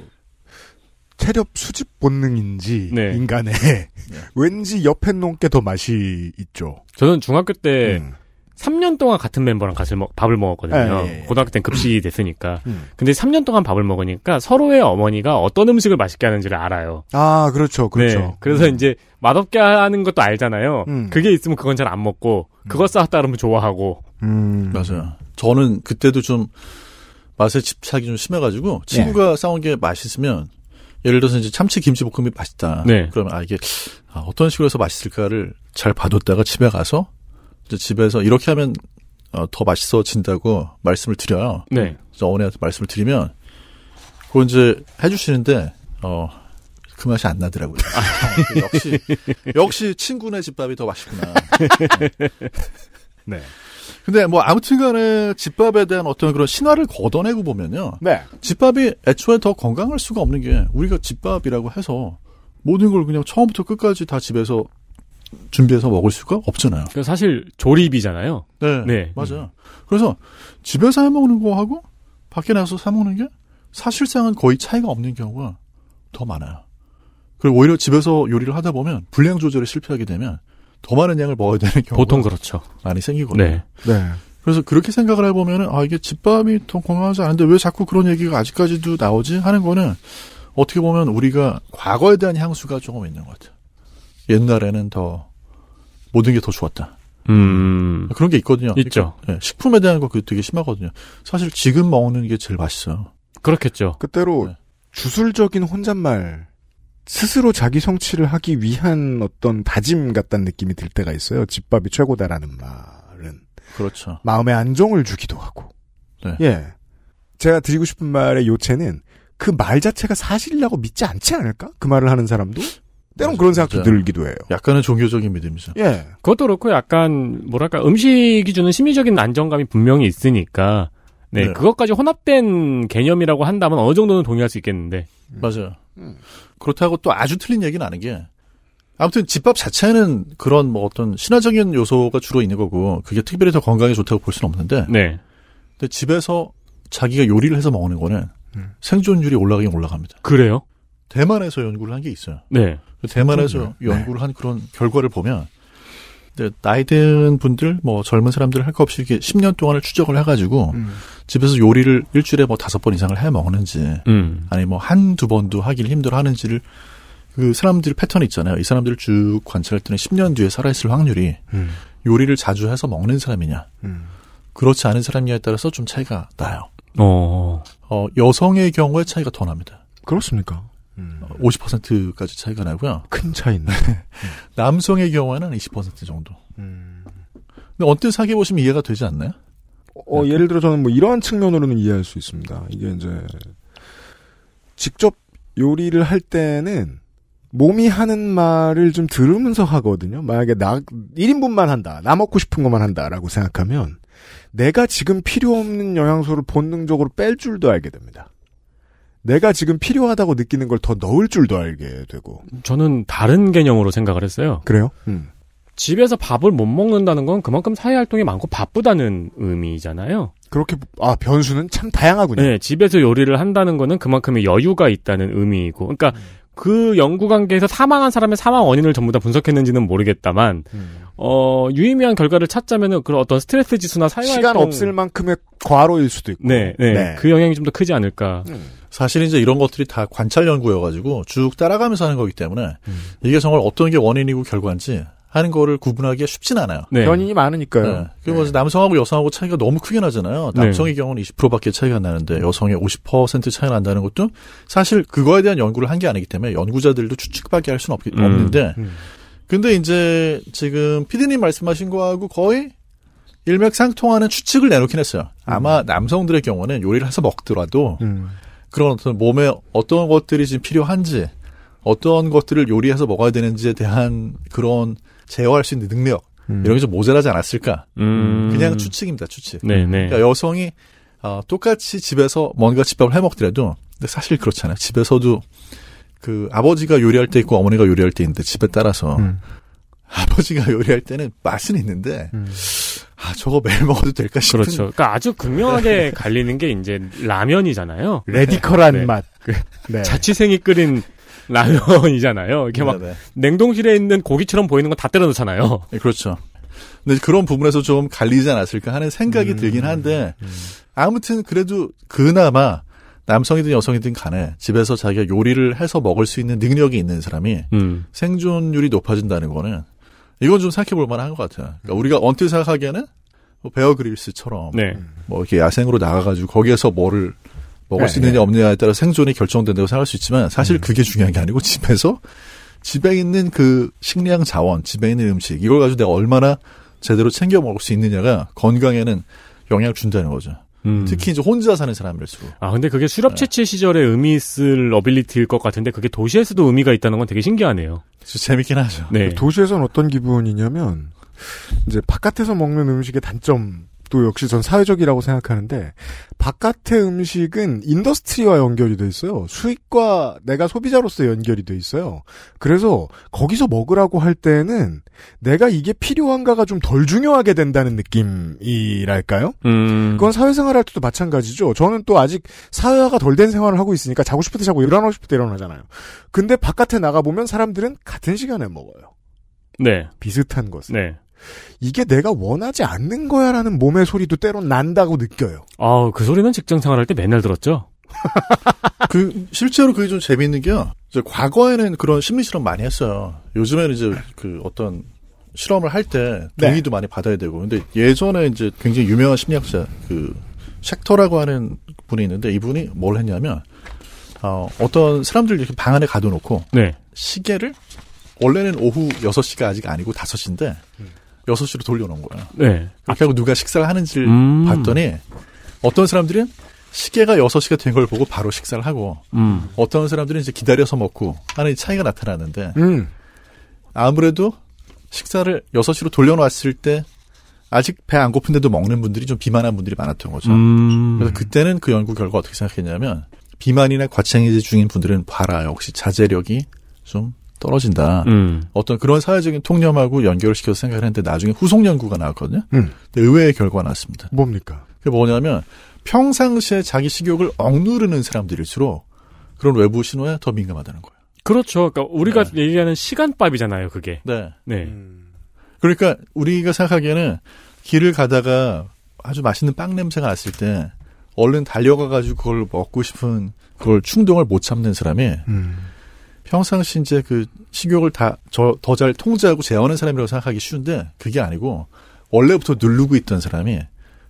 체력 수집 본능인지 네. 인간의 네. 왠지 옆에 놈게더 맛이 있죠. 저는 중학교 때 음. 3년 동안 같은 멤버랑 같이 밥을 먹었거든요. 예, 예, 예. 고등학교 때 급식이 됐으니까. 음. 음. 근데 3년 동안 밥을 먹으니까 서로의 어머니가 어떤 음식을 맛있게 하는지를 알아요. 아, 그렇죠. 그렇죠. 네, 그래서 음. 이제 맛없게 하는 것도 알잖아요. 음. 그게 있으면 그건 잘 안 먹고 그거 쌓았다 음. 그러면 좋아하고. 음. 맞아요. 저는 그때도 좀 맛에 집착이 좀 심해가지고 친구가 네. 싸온 게 맛있으면 예를 들어서 이제 참치 김치볶음이 맛있다. 네. 그러면 아 이게 아, 어떤 식으로 해서 맛있을까를 잘 봐뒀다가 집에 가서 이제 집에서 이렇게 하면 어, 더 맛있어진다고 말씀을 드려요. 네. 그래서 어머니한테 말씀을 드리면 그걸 이제 해주시는데 어그 맛이 안 나더라고요. 아, 그 역시 역시 친구네 집밥이 더 맛있구나. 네. 근데 뭐 아무튼간에 집밥에 대한 어떤 그런 신화를 걷어내고 보면요. 네. 집밥이 애초에 더 건강할 수가 없는 게 우리가 집밥이라고 해서 모든 걸 그냥 처음부터 끝까지 다 집에서 준비해서 먹을 수가 없잖아요. 그 사실 조립이잖아요. 네, 네. 맞아요. 음. 그래서 집에서 해 먹는 거하고 밖에 나서 가사 먹는 게 사실상은 거의 차이가 없는 경우가 더 많아요. 그리고 오히려 집에서 요리를 하다 보면 분량 조절에 실패하게 되면 더 많은 양을 먹어야 되는 경우가 보통 그렇죠. 많이 생기거든요. 네. 네. 그래서 그렇게 생각을 해보면은 아 이게 집밥이 더 건강하지 않은데 왜 자꾸 그런 얘기가 아직까지도 나오지 하는 거는 어떻게 보면 우리가 과거에 대한 향수가 조금 있는 것 같아요. 옛날에는 더 모든 게 더 좋았다. 음. 그런 게 있거든요. 있죠. 그러니까, 네, 식품에 대한 거 되게 심하거든요. 사실 지금 먹는 게 제일 맛있어요. 그렇겠죠. 그때로 네. 주술적인 혼잣말 스스로 자기 성취를 하기 위한 어떤 다짐 같다는 느낌이 들 때가 있어요. 집밥이 최고다라는 말은. 그렇죠. 마음의 안정을 주기도 하고. 네. 예. 제가 드리고 싶은 말의 요체는 그 말 자체가 사실이라고 믿지 않지 않을까? 그 말을 하는 사람도? 때론 그런 생각도 진짜. 들기도 해요. 약간은 종교적인 믿음이죠. 예. 그것도 그렇고 약간 뭐랄까 음식이 주는 심리적인 안정감이 분명히 있으니까 네, 네. 그것까지 혼합된 개념이라고 한다면 어느 정도는 동의할 수 있겠는데. 맞아요. 음. 그렇다고 또 아주 틀린 얘기는 아닌 게 아무튼 집밥 자체는 그런 뭐 어떤 신화적인 요소가 주로 있는 거고 그게 특별히 더 건강에 좋다고 볼 수는 없는데 네. 근데 집에서 자기가 요리를 해서 먹는 거는 음. 생존율이 올라가긴 올라갑니다. 그래요? 대만에서 연구를 한 게 있어요. 네. 대만에서 생존율. 연구를 네. 한 그런 결과를 보면 나이 든 분들, 뭐 젊은 사람들 할거 없이 이렇게 10년 동안을 추적을 해가지고 음. 집에서 요리를 일주일에 뭐 다섯 번 이상을 해 먹는지, 음. 아니 뭐 한두 번도 하길 힘들어 하는지를 그 사람들 패턴이 있잖아요. 이 사람들을 쭉 관찰할 때는 10년 뒤에 살아있을 확률이 음. 요리를 자주 해서 먹는 사람이냐, 음. 그렇지 않은 사람이냐에 따라서 좀 차이가 나요. 어. 어, 여성의 경우에 차이가 더 납니다. 그렇습니까? 음. 50%까지 차이가 나고요. 큰 차이네. 네. 남성의 경우에는 20% 정도. 음. 근데 언뜻 사귀어 보시면 이해가 되지 않나요? 어, 약간? 예를 들어 저는 뭐 이러한 측면으로는 이해할 수 있습니다. 이게 이제 직접 요리를 할 때는 몸이 하는 말을 좀 들으면서 하거든요. 만약에 나 1인분만 한다. 나 먹고 싶은 것만 한다라고 생각하면 내가 지금 필요 없는 영양소를 본능적으로 뺄 줄도 알게 됩니다. 내가 지금 필요하다고 느끼는 걸 더 넣을 줄도 알게 되고. 저는 다른 개념으로 생각을 했어요. 그래요? 음. 집에서 밥을 못 먹는다는 건 그만큼 사회 활동이 많고 바쁘다는 의미잖아요. 그렇게 아 변수는 참 다양하군요. 네, 집에서 요리를 한다는 거는 그만큼의 여유가 있다는 의미이고, 그러니까 음. 그 연구 관계에서 사망한 사람의 사망 원인을 전부 다 분석했는지는 모르겠다만 음. 어 유의미한 결과를 찾자면은 그런 어떤 스트레스 지수나 사회 시간 활동... 없을 만큼의 과로일 수도 있고, 네, 네, 네. 그 영향이 좀 더 크지 않을까. 음. 사실 이제 이런 것들이 다 관찰 연구여가지고 쭉 따라가면서 하는 거기 때문에 음. 이게 정말 어떤 게 원인이고 결과인지 하는 거를 구분하기가 쉽진 않아요. 네. 변인이 많으니까요. 네. 그리고 네. 남성하고 여성하고 차이가 너무 크게 나잖아요. 네. 남성의 경우는 20%밖에 차이가 나는데 여성의 50% 차이 가 난다는 것도 사실 그거에 대한 연구를 한 게 아니기 때문에 연구자들도 추측밖에 할 수는 없, 음. 없는데 음. 근데 이제 지금 피디님 말씀하신 거하고 거의 일맥상통하는 추측을 내놓긴 했어요. 음. 아마 음. 남성들의 경우는 요리를 해서 먹더라도 음. 그런 어떤 몸에 어떤 것들이 지금 필요한지 어떤 것들을 요리해서 먹어야 되는지에 대한 그런 제어할 수 있는 능력 음. 이런 게 좀 모자라지 않았을까? 음. 그냥 추측입니다, 추측. 네, 네. 그러니까 여성이 어, 똑같이 집에서 뭔가 집밥을 해 먹더라도 근데 사실 그렇잖아요. 집에서도 그 아버지가 요리할 때 있고 어머니가 요리할 때 있는데 집에 따라서 음. 아버지가 요리할 때는 맛은 있는데 음. 아, 저거 매일 먹어도 될까 싶은. 그렇죠. 그러니까 아주 극명하게 네. 갈리는 게 이제 라면이잖아요. 레디컬한 네. 맛. 그 네. 자취생이 끓인 라면이잖아요. 이게 네, 막 네네. 냉동실에 있는 고기처럼 보이는 건 다 때려 넣잖아요. 네, 그렇죠. 근데 그런 부분에서 좀 갈리지 않았을까 하는 생각이 음, 들긴 한데 음, 음. 아무튼 그래도 그나마 남성이든 여성이든 간에 집에서 자기가 요리를 해서 먹을 수 있는 능력이 있는 사람이 음. 생존율이 높아진다는 거는 이건 좀 생각해볼 만한 것 같아요. 그러니까 우리가 언뜻 생각하기에는 뭐 베어 그릴스처럼 네. 뭐 이렇게 야생으로 나가가지고 거기에서 뭐를 먹을 네, 수 있느냐 없느냐에 따라 생존이 결정된다고 생각할 수 있지만 사실 음. 그게 중요한 게 아니고 집에서 집에 있는 그 식량 자원, 집에 있는 음식 이걸 가지고 내가 얼마나 제대로 챙겨 먹을 수 있느냐가 건강에는 영향을 준다는 거죠. 음. 특히 이제 혼자 사는 사람일수록. 아 근데 그게 수렵 채취 네. 시절에 의미 있을 어빌리티일 것 같은데 그게 도시에서도 의미가 있다는 건 되게 신기하네요. 재밌긴 하죠. 네. 도시에서는 어떤 기분이냐면 이제 바깥에서 먹는 음식의 단점 음식도 역시 전 사회적이라고 생각하는데 바깥의 음식은 인더스트리와 연결이 돼 있어요. 수익과 내가 소비자로서 연결이 돼 있어요. 그래서 거기서 먹으라고 할 때는 내가 이게 필요한가가 좀 덜 중요하게 된다는 느낌이랄까요? 음. 그건 사회생활 할 때도 마찬가지죠. 저는 또 아직 사회화가 덜 된 생활을 하고 있으니까 자고 싶을 때 자고 일어나고 싶을 때 일어나잖아요. 근데 바깥에 나가 보면 사람들은 같은 시간에 먹어요. 네. 비슷한 것은 네. 이게 내가 원하지 않는 거야라는 몸의 소리도 때론 난다고 느껴요. 아, 그 소리는 직장 생활할 때 맨날 들었죠. 그 실제로 그게 좀 재밌는 게요. 이제 과거에는 그런 심리 실험 많이 했어요. 요즘에는 이제 그 어떤 실험을 할때 네. 동의도 네. 많이 받아야 되고. 근데 예전에 이제 굉장히 유명한 심리학자 그 섹터라고 하는 분이 있는데 이분이 뭘 했냐면 어, 어떤 사람들 이렇게 방 안에 가둬놓고 네. 시계를 원래는 오후 6시가 아직 아니고 5시인데 음. 6시로 돌려놓은 거예요. 네. 그렇게 하고 누가 식사를 하는지를 음. 봤더니 어떤 사람들은 시계가 6시가 된 걸 보고 바로 식사를 하고 음. 어떤 사람들은 이제 기다려서 먹고 하는 차이가 나타나는데 음. 아무래도 식사를 6시로 돌려놓았을때 아직 배 안 고픈데도 먹는 분들이 좀 비만한 분들이 많았던 거죠. 음. 그래서 그때는 그 연구 결과 어떻게 생각했냐면 비만이나 과체행위 중인 분들은 봐라 역시 자제력이 좀 떨어진다. 음. 어떤 그런 사회적인 통념하고 연결을 시켜서 생각을 했는데 나중에 후속 연구가 나왔거든요. 음. 근데 의외의 결과가 나왔습니다. 뭡니까? 그게 뭐냐면 평상시에 자기 식욕을 억누르는 사람들일수록 그런 외부 신호에 더 민감하다는 거예요. 그렇죠. 그러니까 우리가 네. 얘기하는 시간밥이잖아요, 그게. 네. 네. 음. 그러니까 우리가 생각하기에는 길을 가다가 아주 맛있는 빵 냄새가 났을 때 얼른 달려가가지고 그걸 먹고 싶은 그걸 충동을 못 참는 사람이 음. 평상시 이제 그 식욕을 다 더 잘 통제하고 제어하는 사람이라고 생각하기 쉬운데 그게 아니고 원래부터 누르고 있던 사람이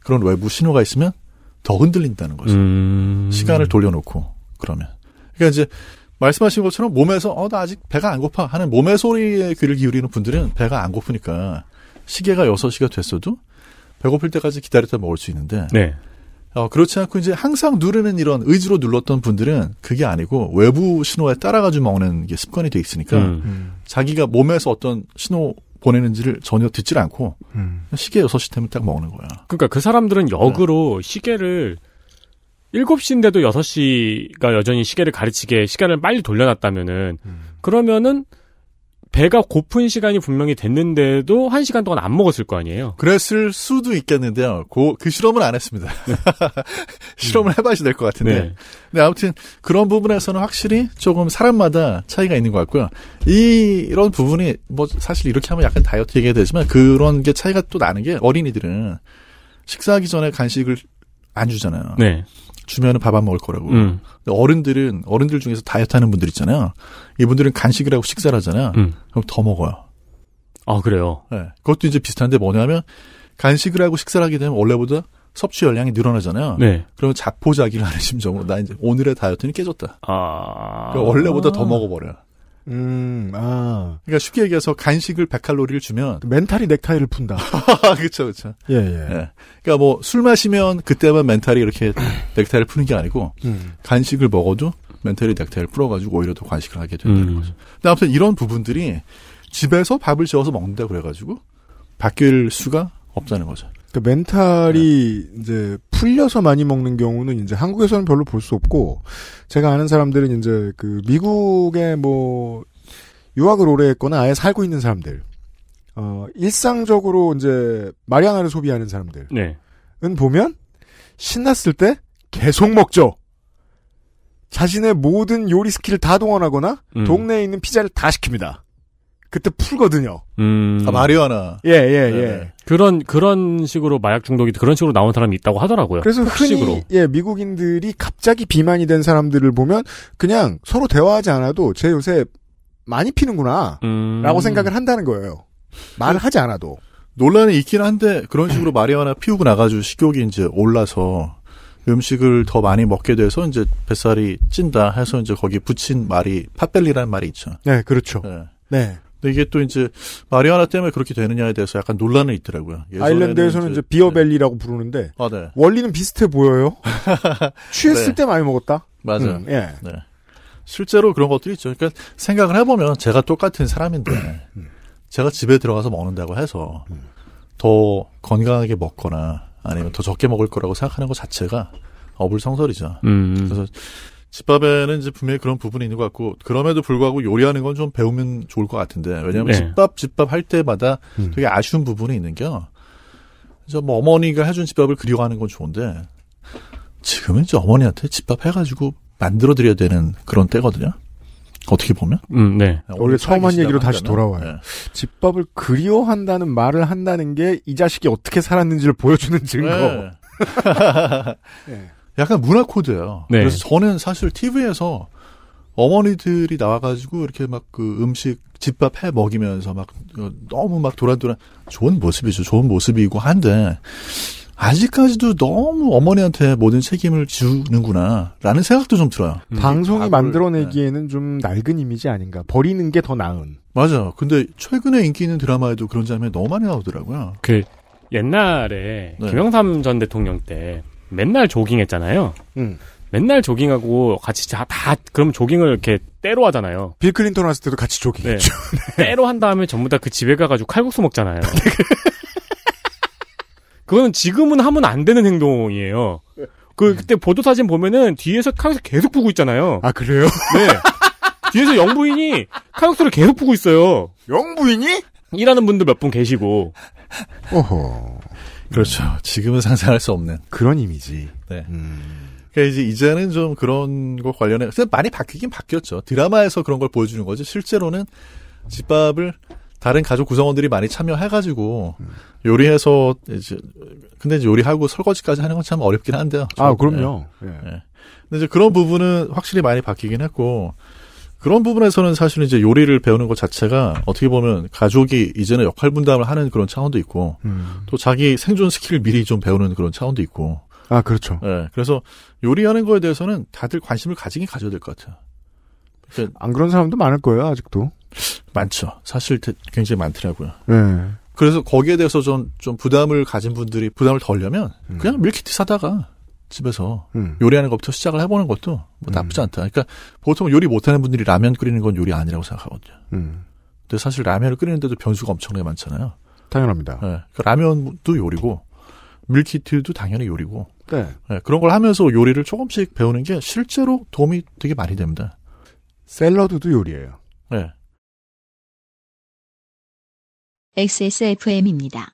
그런 외부 신호가 있으면 더 흔들린다는 거죠. 음. 시간을 돌려놓고 그러면 그러니까 이제 말씀하신 것처럼 몸에서 어 나 아직 배가 안 고파 하는 몸의 소리에 귀를 기울이는 분들은 배가 안 고프니까 시계가 6시가 됐어도 배고플 때까지 기다렸다 먹을 수 있는데 네. 어, 그렇지 않고 이제 항상 누르는 이런 의지로 눌렀던 분들은 그게 아니고 외부 신호에 따라가지고 먹는 게 습관이 돼 있으니까 음. 음. 자기가 몸에서 어떤 신호 보내는지를 전혀 듣질 않고 음. 시계 6시 되면 딱 먹는 거야. 그러니까 그 사람들은 역으로 네. 시계를 7시인데도 6시가 여전히 시계를 가르치게 시간을 빨리 돌려놨다면은 음. 그러면은 배가 고픈 시간이 분명히 됐는데도 한 시간 동안 안 먹었을 거 아니에요. 그랬을 수도 있겠는데요. 그, 그실험은안 했습니다. 실험을 음. 해봐야 될 것 같은데. 네. 근데 아무튼 그런 부분에서는 확실히 조금 사람마다 차이가 있는 것 같고요. 이, 이런 부분이 뭐 사실 이렇게 하면 약간 다이어트 얘기가 되지만 그런 게 차이가 또 나는 게 어린이들은 식사하기 전에 간식을 안 주잖아요. 네. 주면 은밥 안 먹을 거라고. 음. 어른들은 어른들 중에서 다이어트 하는 분들 있잖아요. 이분들은 간식을 하고 식사를 하잖아. 음. 그럼 더 먹어요. 아 그래요. 네. 그것도 이제 비슷한데 뭐냐면 간식을 하고 식사를 하게 되면 원래보다 섭취 열량이 늘어나잖아요. 네. 그러면 자포자기를 하는 심정으로 나 이제 오늘의 다이어트는 깨졌다. 아. 그 원래보다 더 먹어버려. 요 음, 아. 그러니까 쉽게 얘기해서 간식을 100칼로리를 주면 멘탈이 넥타이를 푼다. 그렇죠, 그렇죠. 예, 예. 예. 그러니까 뭐 술 마시면 그때만 멘탈이 이렇게 음. 넥타이를 푸는 게 아니고 음. 간식을 먹어도 멘탈이 넥타이를 풀어가지고 오히려 더관식을 하게 된다는 음. 거죠. 근데 아무튼 이런 부분들이 집에서 밥을 지어서 먹는다 그래가지고 바뀔 수가 없다는 거죠. 그 멘탈이 네. 이제 풀려서 많이 먹는 경우는 이제 한국에서는 별로 볼 수 없고 제가 아는 사람들은 이제 그 미국에 뭐 유학을 오래 했거나 아예 살고 있는 사람들 어 일상적으로 이제 마리아나를 소비하는 사람들은 네. 보면 신났을 때 계속 먹죠. 자신의 모든 요리 스킬을 다 동원하거나 음. 동네에 있는 피자를 다 시킵니다. 그때 풀거든요. 음. 아, 마리아나. 예, 예, 네 예. 그런, 그런 식으로 마약 중독이 그런 식으로 나온 사람이 있다고 하더라고요. 그래서 흔히, 예, 미국인들이 갑자기 비만이 된 사람들을 보면 그냥 서로 대화하지 않아도 쟤 요새 많이 피는구나. 음. 라고 생각을 한다는 거예요. 말을 하지 않아도. 논란이 있긴 한데 그런 식으로 마리아나 피우고 나가지고 식욕이 이제 올라서 음식을 더 많이 먹게 돼서 이제 뱃살이 찐다 해서 이제 거기 붙인 말이 팥벨리라는 말이 있죠. 네, 그렇죠. 네. 네. 근데 이게 또 이제 마리아나 때문에 그렇게 되느냐에 대해서 약간 논란은 있더라고요. 아일랜드에서는 이제, 이제 비어벨리라고 네. 부르는데 아, 네. 원리는 비슷해 보여요. 취했을 네. 때 많이 먹었다. 맞아요. 음, 예. 네. 실제로 그런 것들이 있죠. 그러니까 생각을 해보면 제가 똑같은 사람인데 음, 음. 제가 집에 들어가서 먹는다고 해서 음. 더 건강하게 먹거나 아니면 더 적게 먹을 거라고 생각하는 것 자체가 어불성설이죠. 음. 그래서 집밥에는 이제 분명히 그런 부분이 있는 것 같고 그럼에도 불구하고 요리하는 건 좀 배우면 좋을 것 같은데 왜냐하면 네. 집밥 집밥 할 때마다 음. 되게 아쉬운 부분이 있는겨. 이제 뭐 어머니가 해준 집밥을 그리워하는 건 좋은데 지금은 이제 어머니한테 집밥 해가지고 만들어 드려야 되는 그런 때거든요. 어떻게 보면? 음, 네. 네 원래 처음 한 얘기로 다시 돌아와요. 네. 집밥을 그리워한다는 말을 한다는 게 이 자식이 어떻게 살았는지를 보여주는 증거. 네. 네. 약간 문화 코드예요. 네. 그래서 저는 사실 TV에서 어머니들이 나와가지고 이렇게 막 그 음식 집밥 해 먹이면서 막 너무 막 도란도란 좋은 모습이죠. 좋은 모습이고 한데 아직까지도 너무 어머니한테 모든 책임을 지우는구나라는 생각도 좀 들어요. 음. 방송이 만들어내기에는 네. 좀 낡은 이미지 아닌가. 버리는 게 더 나은. 맞아. 근데 최근에 인기 있는 드라마에도 그런 장면이 너무 많이 나오더라고요. 그 옛날에 네. 김영삼 전 대통령 때 맨날 조깅했잖아요. 음. 맨날 조깅하고 같이 다, 다 그럼 조깅을 이렇게 때로 하잖아요. 빌 클린턴 왔을 때도 같이 조깅했죠. 네. 네. 때로 한 다음에 전부 다 그 집에 가가지고 칼국수 먹잖아요. 네. 그거는 지금은 하면 안 되는 행동이에요. 그 음. 그때 보도 사진 보면은 뒤에서 칼국수 계속 부고 있잖아요. 아 그래요? 네. 뒤에서 영부인이 칼국수를 계속 부고 있어요. 영부인이? 일하는 분들 몇 분 계시고. 어허. 그렇죠. 지금은 상상할 수 없는 그런 이미지. 네. 음. 그러니까 이제 이제는 좀 그런 거 관련해 서 많이 바뀌긴 바뀌었죠. 드라마에서 그런 걸 보여주는 거지 실제로는 집밥을 다른 가족 구성원들이 많이 참여해가지고 음. 요리해서 이제 근데 이제 요리하고 설거지까지 하는 건 참 어렵긴 한데요. 아 그럼요. 네. 예. 예. 근데 이제 그런 부분은 확실히 많이 바뀌긴 했고 그런 부분에서는 사실 은 이제 요리를 배우는 것 자체가 어떻게 보면 가족이 이제는 역할 분담을 하는 그런 차원도 있고 음. 또 자기 생존 스킬을 미리 좀 배우는 그런 차원도 있고 아 그렇죠. 예. 네, 그래서 요리하는 거에 대해서는 다들 관심을 가지긴 가져야 될 것 같아요. 그러니까 안 그런 사람도 많을 거예요 아직도. 많죠. 사실 굉장히 많더라고요. 네. 그래서 거기에 대해서 좀, 좀 부담을 가진 분들이 부담을 덜려면 음. 그냥 밀키트 사다가 집에서 음. 요리하는 것부터 시작을 해보는 것도 뭐 음. 나쁘지 않다. 그러니까 보통 요리 못하는 분들이 라면 끓이는 건 요리 아니라고 생각하거든요. 음. 근데 사실 라면을 끓이는데도 변수가 엄청나게 많잖아요. 당연합니다. 네. 그러니까 라면도 요리고 밀키트도 당연히 요리고 네. 네. 그런 걸 하면서 요리를 조금씩 배우는 게 실제로 도움이 되게 많이 됩니다. 샐러드도 요리예요. 네. XSFM입니다.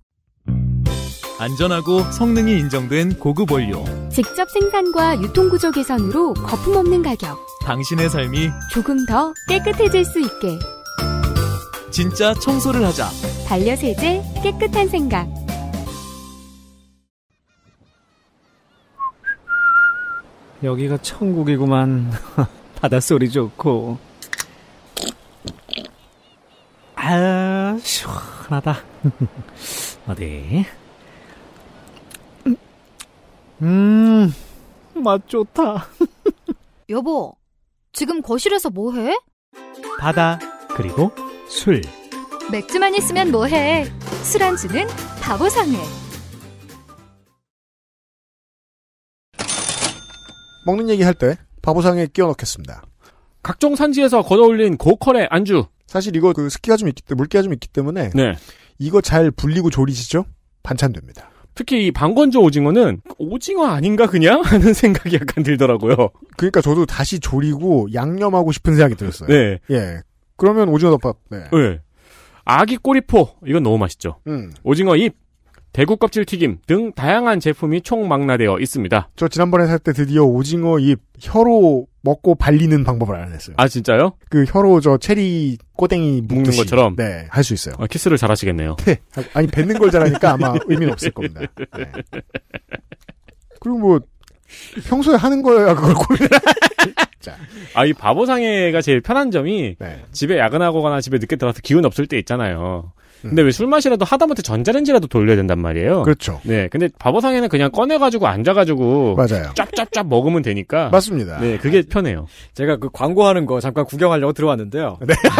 안전하고 성능이 인정된 고급 원료. 직접 생산과 유통구조 개선으로 거품 없는 가격. 당신의 삶이 조금 더 깨끗해질 수 있게. 진짜 청소를 하자. 반려세제 깨끗한 생각. 여기가 천국이구만. 바닷소리 좋고. 아, 시원하다. 어디? 음, 맛 좋다. 여보, 지금 거실에서 뭐해? 바다, 그리고 술. 맥주만 있으면 뭐해? 술안주는 바보상해 먹는 얘기 할 때 바보상에 끼워 넣겠습니다. 각종 산지에서 걷어올린 고퀄의 안주. 사실 이거 그 습기가 좀 있기 때문에 물기가 좀 있기 때문에 네. 이거 잘 불리고 조리시죠? 반찬 됩니다. 특히 이 방건조 오징어는 오징어 아닌가 그냥 하는 생각이 약간 들더라고요. 그러니까 저도 다시 조리고 양념하고 싶은 생각이 들었어요. 네. 예. 그러면 오징어 덮밥. 네. 네. 아기 꼬리포 이건 너무 맛있죠. 음. 오징어 입 대구 껍질 튀김 등 다양한 제품이 총망라되어 있습니다. 저 지난번에 살 때 드디어 오징어 잎 혀로 먹고 발리는 방법을 알아냈어요. 아 진짜요? 그 혀로 저 체리 꼬댕이 묶는 듯이. 것처럼 네할 수 있어요. 아, 키스를 잘하시겠네요. 네. 아니 뱉는 걸 잘하니까 아마 의미는 없을 겁니다. 네. 그리고 뭐 평소에 하는 거야 그걸 고민해. 아이 바보상해가 제일 편한 점이 네. 집에 야근하고 가나 집에 늦게 들어와서 기운 없을 때 있잖아요. 근데 왜 술 마시라도 하다못해 전자레인지라도 돌려야 된단 말이에요. 그렇죠. 네. 근데 바보상에는 그냥 꺼내가지고 앉아가지고 맞아요. 짭짭짭 먹으면 되니까. 맞습니다. 네. 그게 편해요. 제가 그 광고하는 거 잠깐 구경하려고 들어왔는데요. 네.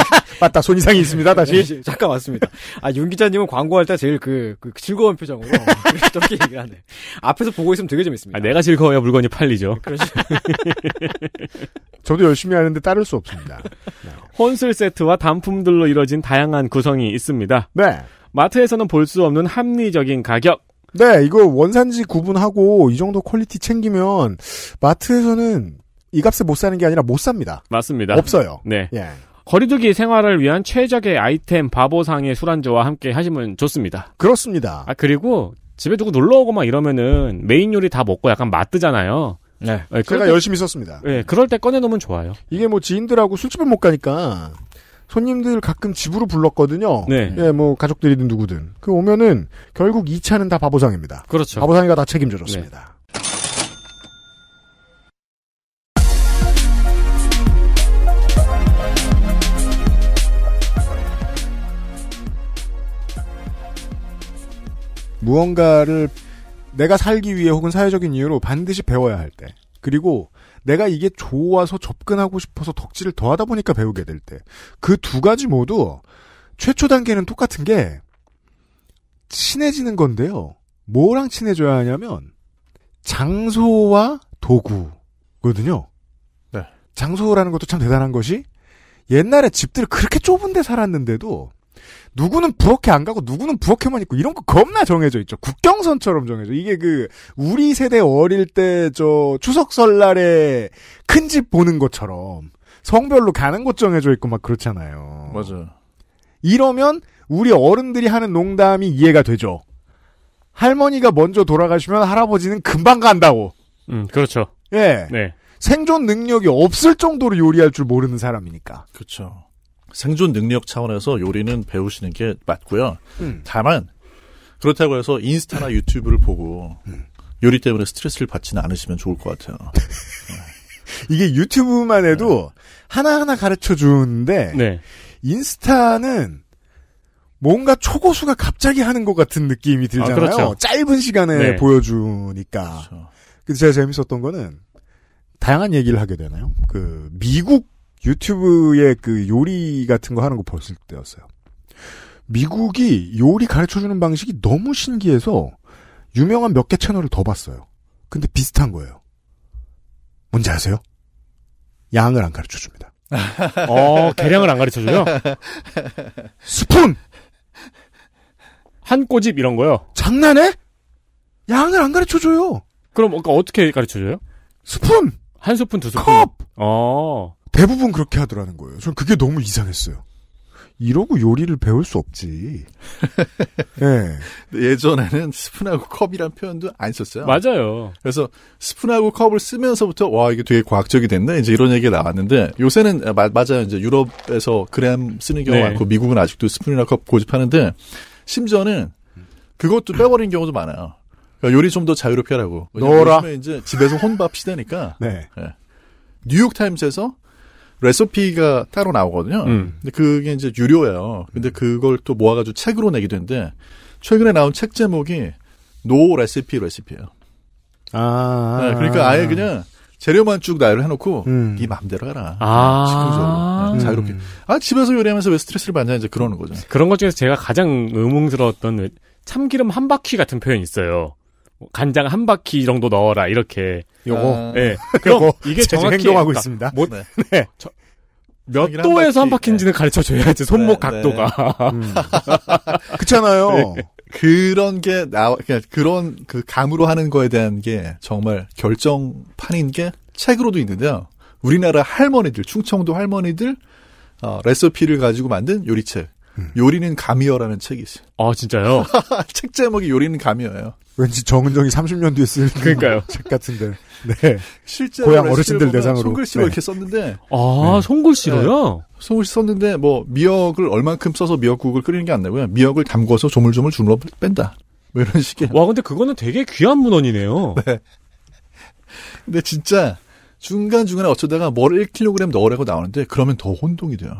맞다, 손이상이 있습니다, 다시. 네, 네, 잠깐 왔습니다. 아, 윤 기자님은 광고할 때 제일 그, 그 즐거운 표정으로 그렇게 얘기를 하네. 앞에서 보고 있으면 되게 재밌습니다. 아, 내가 즐거워야 물건이 팔리죠. 그렇죠. 저도 열심히 하는데 따를 수 없습니다. 네. 혼술 세트와 단품들로 이뤄진 다양한 구성이 있습니다. 네. 마트에서는 볼 수 없는 합리적인 가격. 네, 이거 원산지 구분하고 이 정도 퀄리티 챙기면 마트에서는 이 값에 못 사는 게 아니라 못 삽니다. 맞습니다. 없어요. 네. 예. 거리두기 생활을 위한 최적의 아이템 바보상의 술안주와 함께 하시면 좋습니다. 그렇습니다. 아 그리고 집에 두고 놀러 오고 막 이러면은 메인 요리 다 먹고 약간 맛뜨잖아요. 네. 네 제가 때, 열심히 썼습니다. 네, 그럴 때 꺼내 놓으면 좋아요. 이게 뭐 지인들하고 술집을 못 가니까 손님들 가끔 집으로 불렀거든요. 네. 예, 뭐 가족들이든 누구든. 그 오면은 결국 2차는 다 바보상입니다. 그렇죠. 바보상이가 다 책임져 줬습니다. 네. 무언가를 내가 살기 위해 혹은 사회적인 이유로 반드시 배워야 할 때, 그리고 내가 이게 좋아서 접근하고 싶어서 덕질을 더 하다 보니까 배우게 될 때, 그 두 가지 모두 최초 단계는 똑같은 게 친해지는 건데요. 뭐랑 친해져야 하냐면 장소와 도구거든요. 네. 장소라는 것도 참 대단한 것이 옛날에 집들을 그렇게 좁은 데 살았는데도 누구는 부엌에 안 가고 누구는 부엌에만 있고 이런 거 겁나 정해져 있죠. 국경선처럼 정해져. 이게 그 우리 세대 어릴 때 저 추석 설날에 큰 집 보는 것처럼 성별로 가는 곳 정해져 있고 막 그렇잖아요. 맞아. 이러면 우리 어른들이 하는 농담이 이해가 되죠. 할머니가 먼저 돌아가시면 할아버지는 금방 간다고. 음, 그렇죠. 예. 네. 생존 능력이 없을 정도로 요리할 줄 모르는 사람이니까. 그렇죠. 생존 능력 차원에서 요리는 배우시는 게 맞고요. 음. 다만 그렇다고 해서 인스타나 유튜브를 보고 음. 요리 때문에 스트레스를 받지는 않으시면 좋을 것 같아요. 이게 유튜브만 해도 네. 하나하나 가르쳐 주는데 네. 인스타는 뭔가 초고수가 갑자기 하는 것 같은 느낌이 들잖아요. 아, 그렇죠. 짧은 시간에 네. 보여주니까. 그렇죠. 근데 제가 재밌었던 거는 다양한 얘기를 하게 되나요? 그 미국 유튜브에 그 요리 같은 거 하는 거 봤을 때였어요. 미국이 요리 가르쳐주는 방식이 너무 신기해서 유명한 몇 개 채널을 더 봤어요. 근데 비슷한 거예요. 뭔지 아세요? 양을 안 가르쳐 줍니다. 어, 계량을 안 가르쳐 줘요? 스푼! 한 꼬집 이런 거요? 장난해? 양을 안 가르쳐 줘요! 그럼 그러니까 어떻게 가르쳐 줘요? 스푼! 한 스푼, 두 스푼? 컵! 어. 대부분 그렇게 하더라는 거예요. 저는 그게 너무 이상했어요. 이러고 요리를 배울 수 없지. 예. 예전에는 스푼하고 컵이란 표현도 안 썼어요. 맞아요. 그래서 스푼하고 컵을 쓰면서부터 와 이게 되게 과학적이 됐네 이제 이런 얘기가 나왔는데 요새는 아, 마, 맞아요 이제 유럽에서 그램 쓰는 경우가 네. 많고 미국은 아직도 스푼이나 컵 고집하는데 심지어는 그것도 빼버린 경우도 많아요. 그러니까 요리 좀 더 자유롭게 하라고. 너어라 이제 집에서 혼밥 시대니까. 네. 네. 예. 뉴욕타임스에서 레시피가 따로 나오거든요. 음. 근데 그게 이제 유료예요. 근데 그걸 또 모아가지고 책으로 내기도 했는데 최근에 나온 책 제목이 노 레시피 레시피예요. 아, 네, 그러니까 아예 그냥 재료만 쭉나열 해놓고 음. 네 맘대로 해라. 아~ 식으로 네, 자유롭게. 음. 아 집에서 요리하면서 왜 스트레스를 받냐 이제 그러는 거죠. 그런 것 중에서 제가 가장 의문스러웠던 참기름 한 바퀴 같은 표현이 있어요. 뭐 간장 한 바퀴 정도 넣어라 이렇게 요거 아. 예 아... 네. 그럼 이게 정확히 행동하고 아, 있습니다. 뭐, 네. 네. 몇 도에서 한, 바퀴. 인지는 네. 가르쳐 줘야지 손목 네, 네. 각도가 음. 그렇잖아요. 그런 게 나, 그러 그러니까 그런 그 감으로 하는 거에 대한 게 정말 결정판인 게 책으로도 있는데요. 우리나라 할머니들 충청도 할머니들 어, 레시피를 가지고 만든 요리책. 음. 요리는 감이어라는 책이 있어요. 아 진짜요? 책 제목이 요리는 감이어예요 왠지 정은정이 30년 뒤에 쓸 그러니까요. 책 같은데. 네. 실제 고향 어르신들 대상으로 손글씨로 네. 이렇게 썼는데. 아 네. 손글씨로요? 네. 손글씨 썼는데 뭐 미역을 얼만큼 써서 미역국을 끓이는 게 안 나고요. 미역을 담궈서 조물조물 주물러 뺀다. 뭐 이런 식의. 와 근데 그거는 되게 귀한 문헌이네요. 네. 근데 진짜 중간 중간에 어쩌다가 뭘 1kg 넣으라고 나오는데 그러면 더 혼동이 돼요.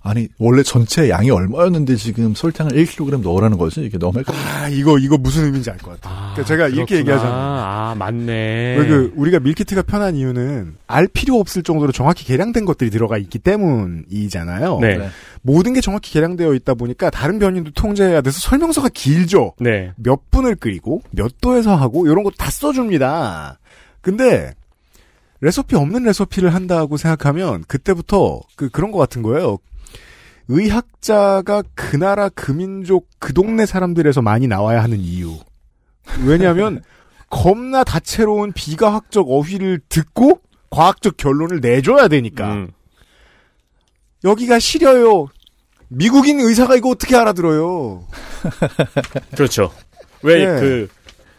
아니 원래 전체 양이 얼마였는데 지금 설탕을 1kg 넣으라는 거지 이게 너무 아 이거 이거 무슨 의미인지 알 것 같아. 아, 그러니까 제가 그렇구나. 이렇게 얘기하잖아요. 아 맞네. 그 우리가 밀키트가 편한 이유는 알 필요 없을 정도로 정확히 계량된 것들이 들어가 있기 때문이잖아요. 네. 네. 모든 게 정확히 계량되어 있다 보니까 다른 변인도 통제해야 돼서 설명서가 길죠. 네. 몇 분을 끓이고 몇 도에서 하고 이런 거 다 써줍니다. 근데 레시피 없는 레시피를 한다고 생각하면 그때부터 그 그런 것 같은 거예요. 의학자가 그 나라 그 민족 그 동네 사람들에서 많이 나와야 하는 이유. 왜냐하면 겁나 다채로운 비과학적 어휘를 듣고 과학적 결론을 내줘야 되니까. 음. 여기가 시려요. 미국인 의사가 이거 어떻게 알아들어요? 그렇죠. 왜그 네.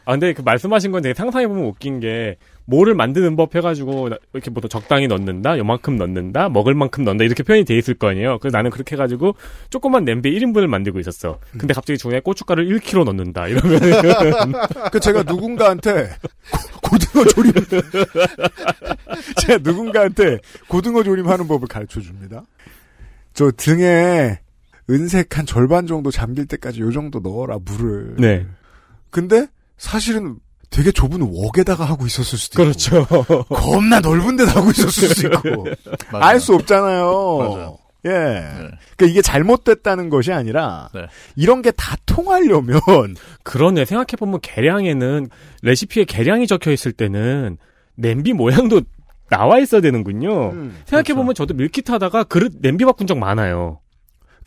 아 근데 그 말씀하신 건 되게 상상해 보면 웃긴 게 뭐를 만드는 법 해가지고 이렇게 보통 적당히 넣는다, 요만큼 넣는다, 먹을 만큼 넣는다 이렇게 표현이 돼 있을 거 아니에요. 그래서 나는 그렇게 해가지고 조그만 냄비 에 1인분을 만들고 있었어. 근데 갑자기 중간에 고춧가루 1kg 넣는다 이러면 그 제가 누군가한테 고, 고등어 조림 제가 누군가한테 고등어 조림하는 법을 가르쳐 줍니다. 저 등에 은색 한 절반 정도 잠길 때까지 요 정도 넣어라 물을. 네. 근데 사실은 되게 좁은 웍에다가 하고 있었을 수도 그렇죠. 있고. 그렇죠. 겁나 넓은 데다 하고 있었을 수도 있고. 알 수 없잖아요. 맞아요. 예. 네. 그러니까 이게 잘못됐다는 것이 아니라 네. 이런 게 다 통하려면 그러네. 생각해 보면 계량에는 레시피에 계량이 적혀 있을 때는 냄비 모양도 나와 있어야 되는군요. 음, 생각해 보면 그렇죠. 저도 밀키트 하다가 그릇 냄비 바꾼 적 많아요.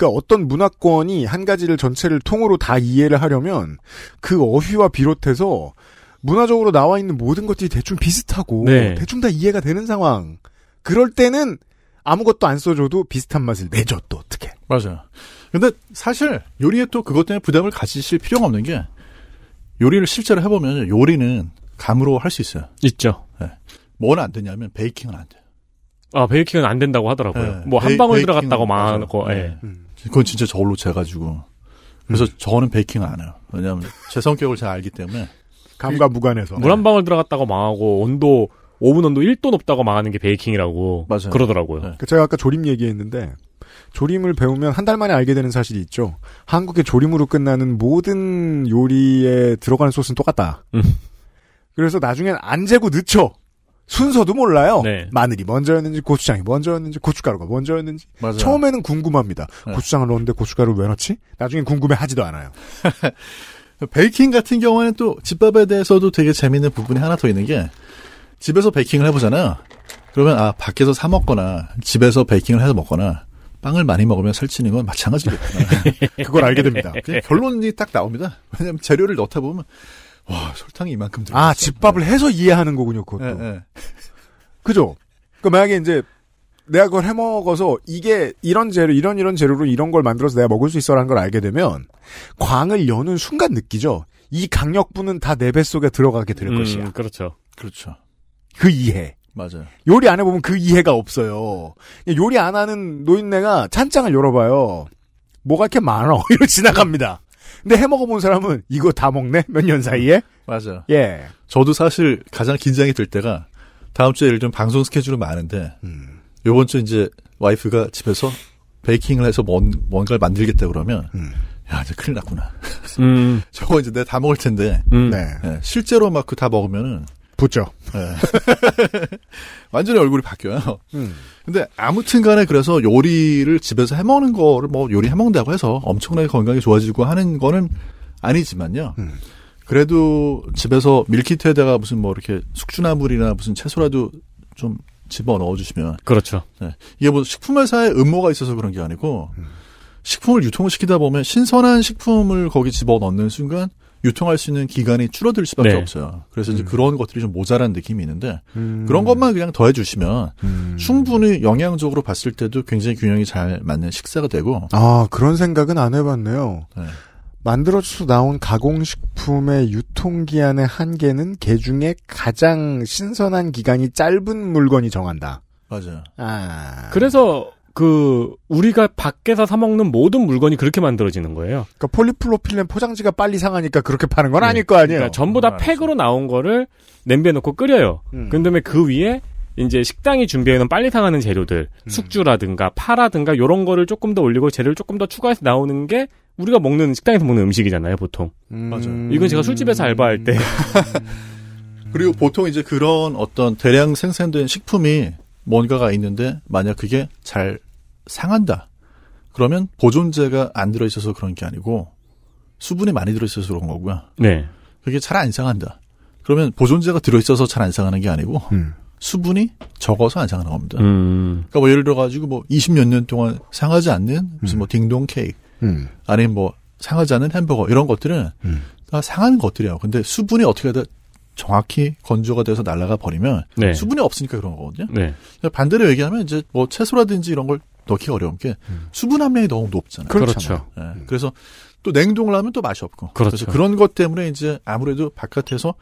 그러니까 어떤 문화권이 한 가지를 전체를 통으로 다 이해를 하려면 그 어휘와 비롯해서 문화적으로 나와 있는 모든 것들이 대충 비슷하고 네. 대충 다 이해가 되는 상황. 그럴 때는 아무것도 안 써줘도 비슷한 맛을 내죠 또 어떻게? 맞아요. 근데 사실 요리에 또 그것 때문에 부담을 가지실 필요가 없는 게 요리를 실제로 해보면 요리는 감으로 할 수 있어요. 있죠. 네. 뭐는 안 되냐면 베이킹은 안 돼요. 아 베이킹은 안 된다고 하더라고요. 네. 뭐한 방울 베이킹, 들어갔다고 많고. 네. 예. 음. 그건 진짜 저걸로 재가지고. 그래서 음. 저는 베이킹 안 해요. 왜냐하면 제 성격을 잘 알기 때문에. 감과 무관해서. 물한 네. 방울 들어갔다고 망하고 온도 오븐 온도 1도 높다고 망하는 게 베이킹이라고 맞아요. 그러더라고요. 네. 그 제가 아까 조림 얘기했는데 조림을 배우면 한 달 만에 알게 되는 사실이 있죠. 한국의 조림으로 끝나는 모든 요리에 들어가는 소스는 똑같다. 음. 그래서 나중엔 안 재고 늦춰. 순서도 몰라요. 네. 마늘이 먼저였는지 고추장이 먼저였는지 고춧가루가 먼저였는지 맞아요. 처음에는 궁금합니다. 네. 고추장을 넣었는데 고춧가루를 왜 넣지? 나중엔 궁금해하지도 않아요. 베이킹 같은 경우에는 또 집밥에 대해서도 되게 재밌는 부분이 하나 더 있는 게 집에서 베이킹을 해보잖아요. 그러면 아 밖에서 사 먹거나 집에서 베이킹을 해서 먹거나 빵을 많이 먹으면 설치는건 마찬가지겠구나. 그걸 알게 됩니다. 그냥 결론이 딱 나옵니다. 왜냐하면 재료를 넣다 보면 와 설탕이 이만큼 들어. 아 집밥을 해서 이해하는 거군요 그것도. 네, 네. 그죠? 그 만약에 이제 내가 그걸 해 먹어서 이게 이런 재료 이런 이런 재료로 이런 걸 만들어서 내가 먹을 수 있어라는 걸 알게 되면 광을 여는 순간 느끼죠. 이 강력분은 다 내 뱃속에 들어가게 될 음, 것이야. 그렇죠. 그렇죠. 그 이해. 맞아요. 요리 안 해보면 그 이해가 없어요. 요리 안 하는 노인네가 찬장을 열어봐요. 뭐가 이렇게 많아 이러 지나갑니다. 근데 해먹어 본 사람은 이거 다 먹네? 몇 년 사이에? 맞아. 예. 저도 사실 가장 긴장이 될 때가 다음 주에 예를 들면 방송 스케줄은 많은데 음. 요번 주 이제 와이프가 집에서 베이킹을 해서 뭔, 뭔가를 만들겠다 그러면 음. 야, 이제 큰일 났구나. 음. 저거 이제 내가 다 먹을 텐데. 음. 네. 예, 실제로 막 그 다 먹으면은 붙죠. 네. 완전히 얼굴이 바뀌어요. 음. 근데 아무튼 간에 그래서 요리를 집에서 해 먹는 거를 뭐 요리 해 먹는다고 해서 엄청나게 건강이 좋아지고 하는 거는 아니지만요. 음. 그래도 집에서 밀키트에다가 무슨 뭐 이렇게 숙주나물이나 무슨 채소라도 좀 집어 넣어 주시면 그렇죠. 네. 이게 뭐 식품회사의 음모가 있어서 그런 게 아니고 음. 식품을 유통시키다 보면 신선한 식품을 거기 집어 넣는 순간 유통할 수 있는 기간이 줄어들 수밖에 네. 없어요. 그래서 이제 음. 그런 것들이 좀 모자란 느낌이 있는데 음. 그런 것만 그냥 더해주시면 음. 충분히 영양적으로 봤을 때도 굉장히 균형이 잘 맞는 식사가 되고 아 그런 생각은 안 해봤네요. 네. 만들어서 져 나온 가공식품의 유통기한의 한계는 개 중에 가장 신선한 기간이 짧은 물건이 정한다. 맞아요. 아. 그래서 그 우리가 밖에서 사 먹는 모든 물건이 그렇게 만들어지는 거예요. 그러니까 폴리플로필렌 포장지가 빨리 상하니까 그렇게 파는 건 네. 아닐 거 아니에요. 그러니까 전부 다 음, 팩으로 나온 거를 냄비에 넣고 끓여요. 음. 그다음에 그 위에 이제 식당이 준비해 놓은 빨리 상하는 재료들, 음. 숙주라든가 파라든가 이런 거를 조금 더 올리고 재료를 조금 더 추가해서 나오는 게 우리가 먹는 식당에서 먹는 음식이잖아요, 보통. 음. 맞아요. 이건 제가 술집에서 알바할 음. 때 그리고 보통 이제 그런 어떤 대량 생산된 식품이 뭔가가 있는데 만약 그게 잘 상한다. 그러면 보존제가 안 들어있어서 그런 게 아니고 수분이 많이 들어있어서 그런 거고요. 네. 그게 잘 안 상한다. 그러면 보존제가 들어있어서 잘 안 상하는 게 아니고 음. 수분이 적어서 안 상하는 겁니다. 음. 그러니까 뭐 예를 들어가지고 뭐 20몇 년 동안 상하지 않는 무슨 뭐 음. 딩동 케이크 음. 아니면 뭐 상하지 않는 햄버거 이런 것들은 음. 다상한 것들이에요. 근데 수분이 어떻게 든 정확히 건조가 돼서 날아가 버리면 네. 수분이 없으니까 그런 거거든요. 네. 반대로 얘기하면 이제 뭐 채소라든지 이런 걸 넣기 어려운 게 음. 수분 함량이 너무 높잖아요. 그렇죠. 네. 그래서 또 냉동을 하면 또 맛이 없고. 그렇죠. 그래서 그런 것 때문에 이제 아무래도 바깥에서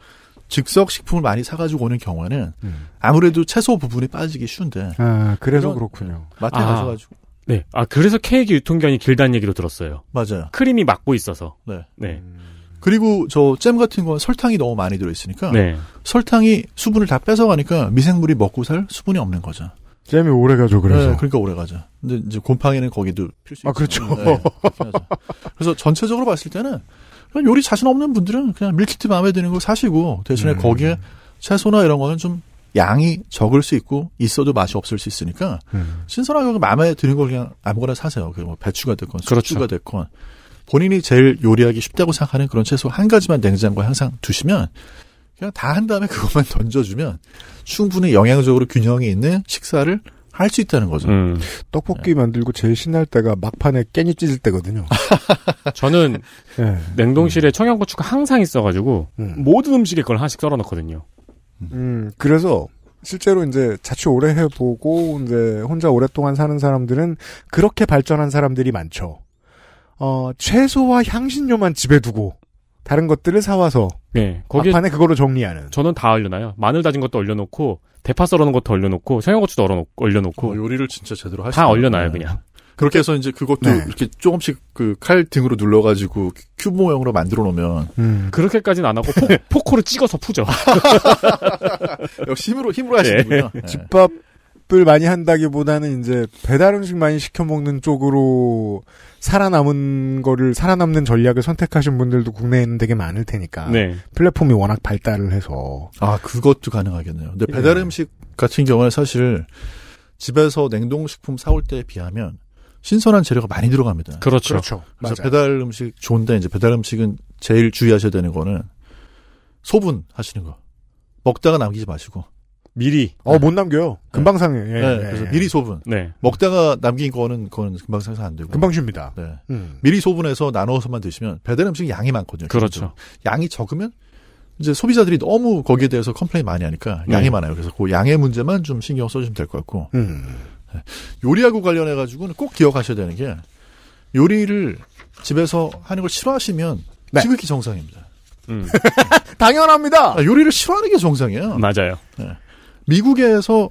즉석 식품을 많이 사가지고 오는 경우에는 음. 아무래도 채소 부분이 빠지기 쉬운데. 아 그래서 그렇군요. 마트에 아. 가셔가지고. 네. 아 그래서 케이크 유통기한이 길다는 얘기도 들었어요. 맞아요. 크림이 막고 있어서. 네. 네. 음. 그리고 저 잼 같은 건 설탕이 너무 많이 들어있으니까 네. 설탕이 수분을 다 뺏어가니까 미생물이 먹고 살 수분이 없는 거죠. 잼이 오래가죠, 네, 그래서. 네, 그러니까 오래가죠. 근데 이제 곰팡이는 거기도 필수. 아, 그렇죠. 네, 그래서 전체적으로 봤을 때는 요리 자신 없는 분들은 그냥 밀키트 마음에 드는 거 사시고 대신에 음. 거기에 채소나 이런 거는 좀 양이 적을 수 있고 있어도 맛이 없을 수 있으니까 음. 신선하게 마음에 드는 걸 그냥 아무거나 사세요. 그뭐 배추가 됐건 숙주가 그렇죠. 됐건 본인이 제일 요리하기 쉽다고 생각하는 그런 채소 한 가지만 냉장고에 항상 두시면 그냥 다 한 다음에 그것만 던져주면 충분히 영양적으로 균형이 있는 식사를 할 수 있다는 거죠. 음. 떡볶이 만들고 제일 신날 때가 막판에 깻잎 찢을 때거든요. 저는 네. 냉동실에 청양고추가 항상 있어가지고 음. 모든 음식에 그걸 하나씩 썰어 넣거든요. 음, 그래서 실제로 이제 자취 오래 해보고 이제 혼자 오랫동안 사는 사람들은 그렇게 발전한 사람들이 많죠. 어, 채소와 향신료만 집에 두고 다른 것들을 사와서 네, 거기에 판에 그거로 정리하는. 저는 다얼려놔요 마늘 다진 것도 얼려놓고 대파 썰어놓은 것도 얼려놓고 청양고추도 얼어놓, 올려놓고 어, 요리를 진짜 제대로 하시다 얼려놔요 네. 그냥. 그렇게 해서 이제 그것도 네. 이렇게 조금씩 그 칼 등으로 눌러가지고 큐 모형으로 만들어 놓으면 음. 그렇게까지는 안 하고 포, 포코로 찍어서 푸죠. 역시 힘으로 힘으로 하시는군요. 네. 네. 집밥 집을 많이 한다기보다는 이제 배달 음식 많이 시켜 먹는 쪽으로 살아남은 거를 살아남는 전략을 선택하신 분들도 국내에는 되게 많을 테니까 네. 플랫폼이 워낙 발달을 해서 아 그것도 가능하겠네요. 근데 배달 예. 음식 같은 경우는 사실 집에서 냉동식품 사올 때에 비하면 신선한 재료가 많이 들어갑니다. 그렇죠. 그렇죠. 그래서 맞아요. 배달 음식 좋은데 이제 배달 음식은 제일 주의하셔야 되는 거는 소분 하시는 거. 먹다가 남기지 마시고 미리. 어, 못 남겨요. 네. 금방 상해. 예, 네, 예, 그래서 예. 미리 소분. 네. 먹다가 남긴 거는 그건 금방 상해서 안 되고. 금방 쉽니다. 네. 음. 미리 소분해서 나눠서만 드시면 배달 음식 양이 많거든요. 그렇죠. 양이 적으면 이제 소비자들이 너무 거기에 대해서 컴플레인 많이 하니까 양이 네. 많아요. 그래서 그 양의 문제만 좀 신경 써주시면 될 것 같고. 음. 네. 요리하고 관련해 가지고는 꼭 기억하셔야 되는 게 요리를 집에서 하는 걸 싫어하시면 네. 지극히 정상입니다. 음. 당연합니다. 아, 요리를 싫어하는 게 정상이에요. 맞아요. 네. 미국에서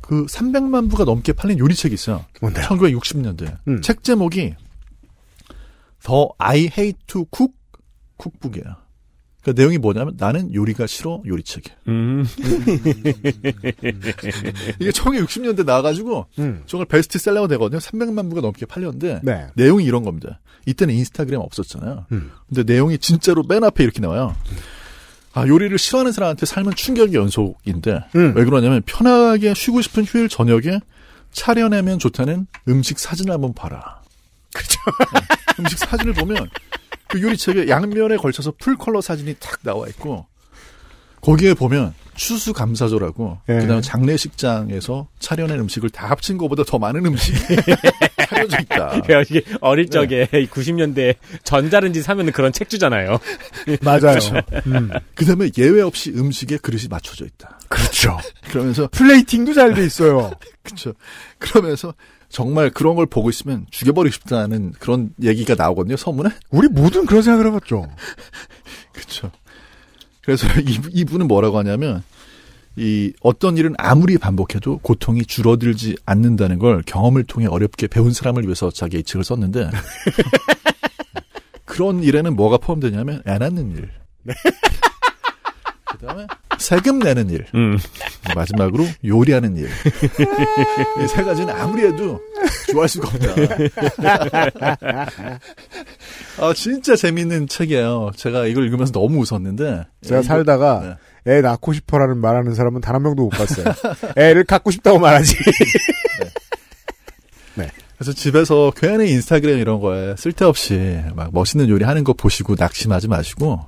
그 300만 부가 넘게 팔린 요리책이 있어요. 뭔데요? 1960년대. 음. 책 제목이 더 I Hate to Cook 쿡북이야그 그러니까 내용이 뭐냐면 나는 요리가 싫어 요리책에. 이 음. 이게 1960년대 나와가지고 음. 정말 베스트셀러가 되거든요. 300만 부가 넘게 팔렸는데 네. 내용이 이런 겁니다. 이때는 인스타그램 없었잖아요. 음. 근데 내용이 진짜로 맨 앞에 이렇게 나와요. 아, 요리를 싫어하는 사람한테 삶은 충격의 연속인데 음. 왜 그러냐면 편하게 쉬고 싶은 휴일 저녁에 차려내면 좋다는 음식 사진을 한번 봐라. 그렇죠. 네. 음식 사진을 보면 그 요리책에 양면에 걸쳐서 풀 컬러 사진이 탁 나와 있고 거기에 보면 추수감사조라고 예. 그다음 장례식장에서 차려낸 음식을 다 합친 것보다 더 많은 음식이 차려져 있다. 예, 이게 어릴 적에 90년대 전자렌지 사면 그런 책 주잖아요. 맞아요. 그렇죠. 음. 그다음에 예외 없이 음식에 그릇이 맞춰져 있다. 그렇죠. 그러면서 플레이팅도 잘 돼 있어요. 그렇죠. 그러면서 정말 그런 걸 보고 있으면 죽여버리고 싶다는 그런 얘기가 나오거든요, 서문에. 우리 모든 그런 생각을 해봤죠. 그렇죠. 그래서 이분은 뭐라고 하냐면 이 어떤 일은 아무리 반복해도 고통이 줄어들지 않는다는 걸 경험을 통해 어렵게 배운 사람을 위해서 자기의 책을 썼는데 그런 일에는 뭐가 포함되냐면 애 낳는 일. 네. 그다음에 세금 내는 일. 음. 마지막으로 요리하는 일. 이 세 가지는 아무리 해도 좋아할 수가 없다. 아, 진짜 재밌는 책이에요. 제가 이걸 읽으면서 너무 웃었는데. 제가 살다가 네. 애 낳고 싶어라는 말하는 사람은 단 한 명도 못 봤어요. 애를 갖고 싶다고 말하지. 네. 네. 그래서 집에서 괜히 인스타그램 이런 거에 쓸데없이 막 멋있는 요리 하는 거 보시고 낙심하지 마시고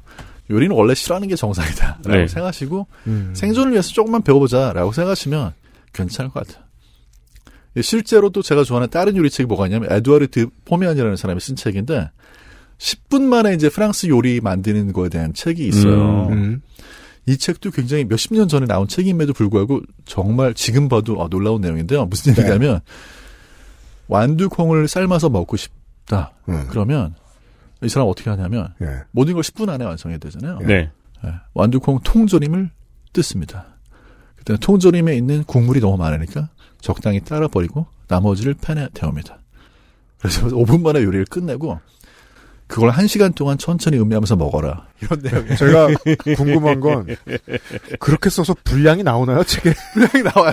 요리는 원래 싫어하는 게 정상이다라고 네. 생각하시고 음. 생존을 위해서 조금만 배워보자라고 생각하시면 괜찮을 것 같아요. 예, 실제로 또 제가 좋아하는 다른 요리책이 뭐가 있냐면 에드와르드 포미안이라는 사람이 쓴 책인데 10분 만에 이제 프랑스 요리 만드는 거에 대한 책이 있어요. 음. 음. 이 책도 굉장히 몇십 년 전에 나온 책임에도 불구하고 정말 지금 봐도 아, 놀라운 내용인데요. 무슨 네. 얘기냐면 네. 완두콩을 삶아서 먹고 싶다. 음. 그러면 이 사람 어떻게 하냐면 예. 모든 걸 10분 안에 완성해야 되잖아요. 예. 네. 예. 완두콩 통조림을 뜯습니다. 그때 통조림에 있는 국물이 너무 많으니까 적당히 따라 버리고 나머지를 팬에 데웁니다. 그래서 5분 만에 요리를 끝내고 그걸 1시간 동안 천천히 음미하면서 먹어라. 이런 네. 내용이에요. 제가 궁금한 건 그렇게 써서 분량이 나오나요? 책에 분량이 나와요.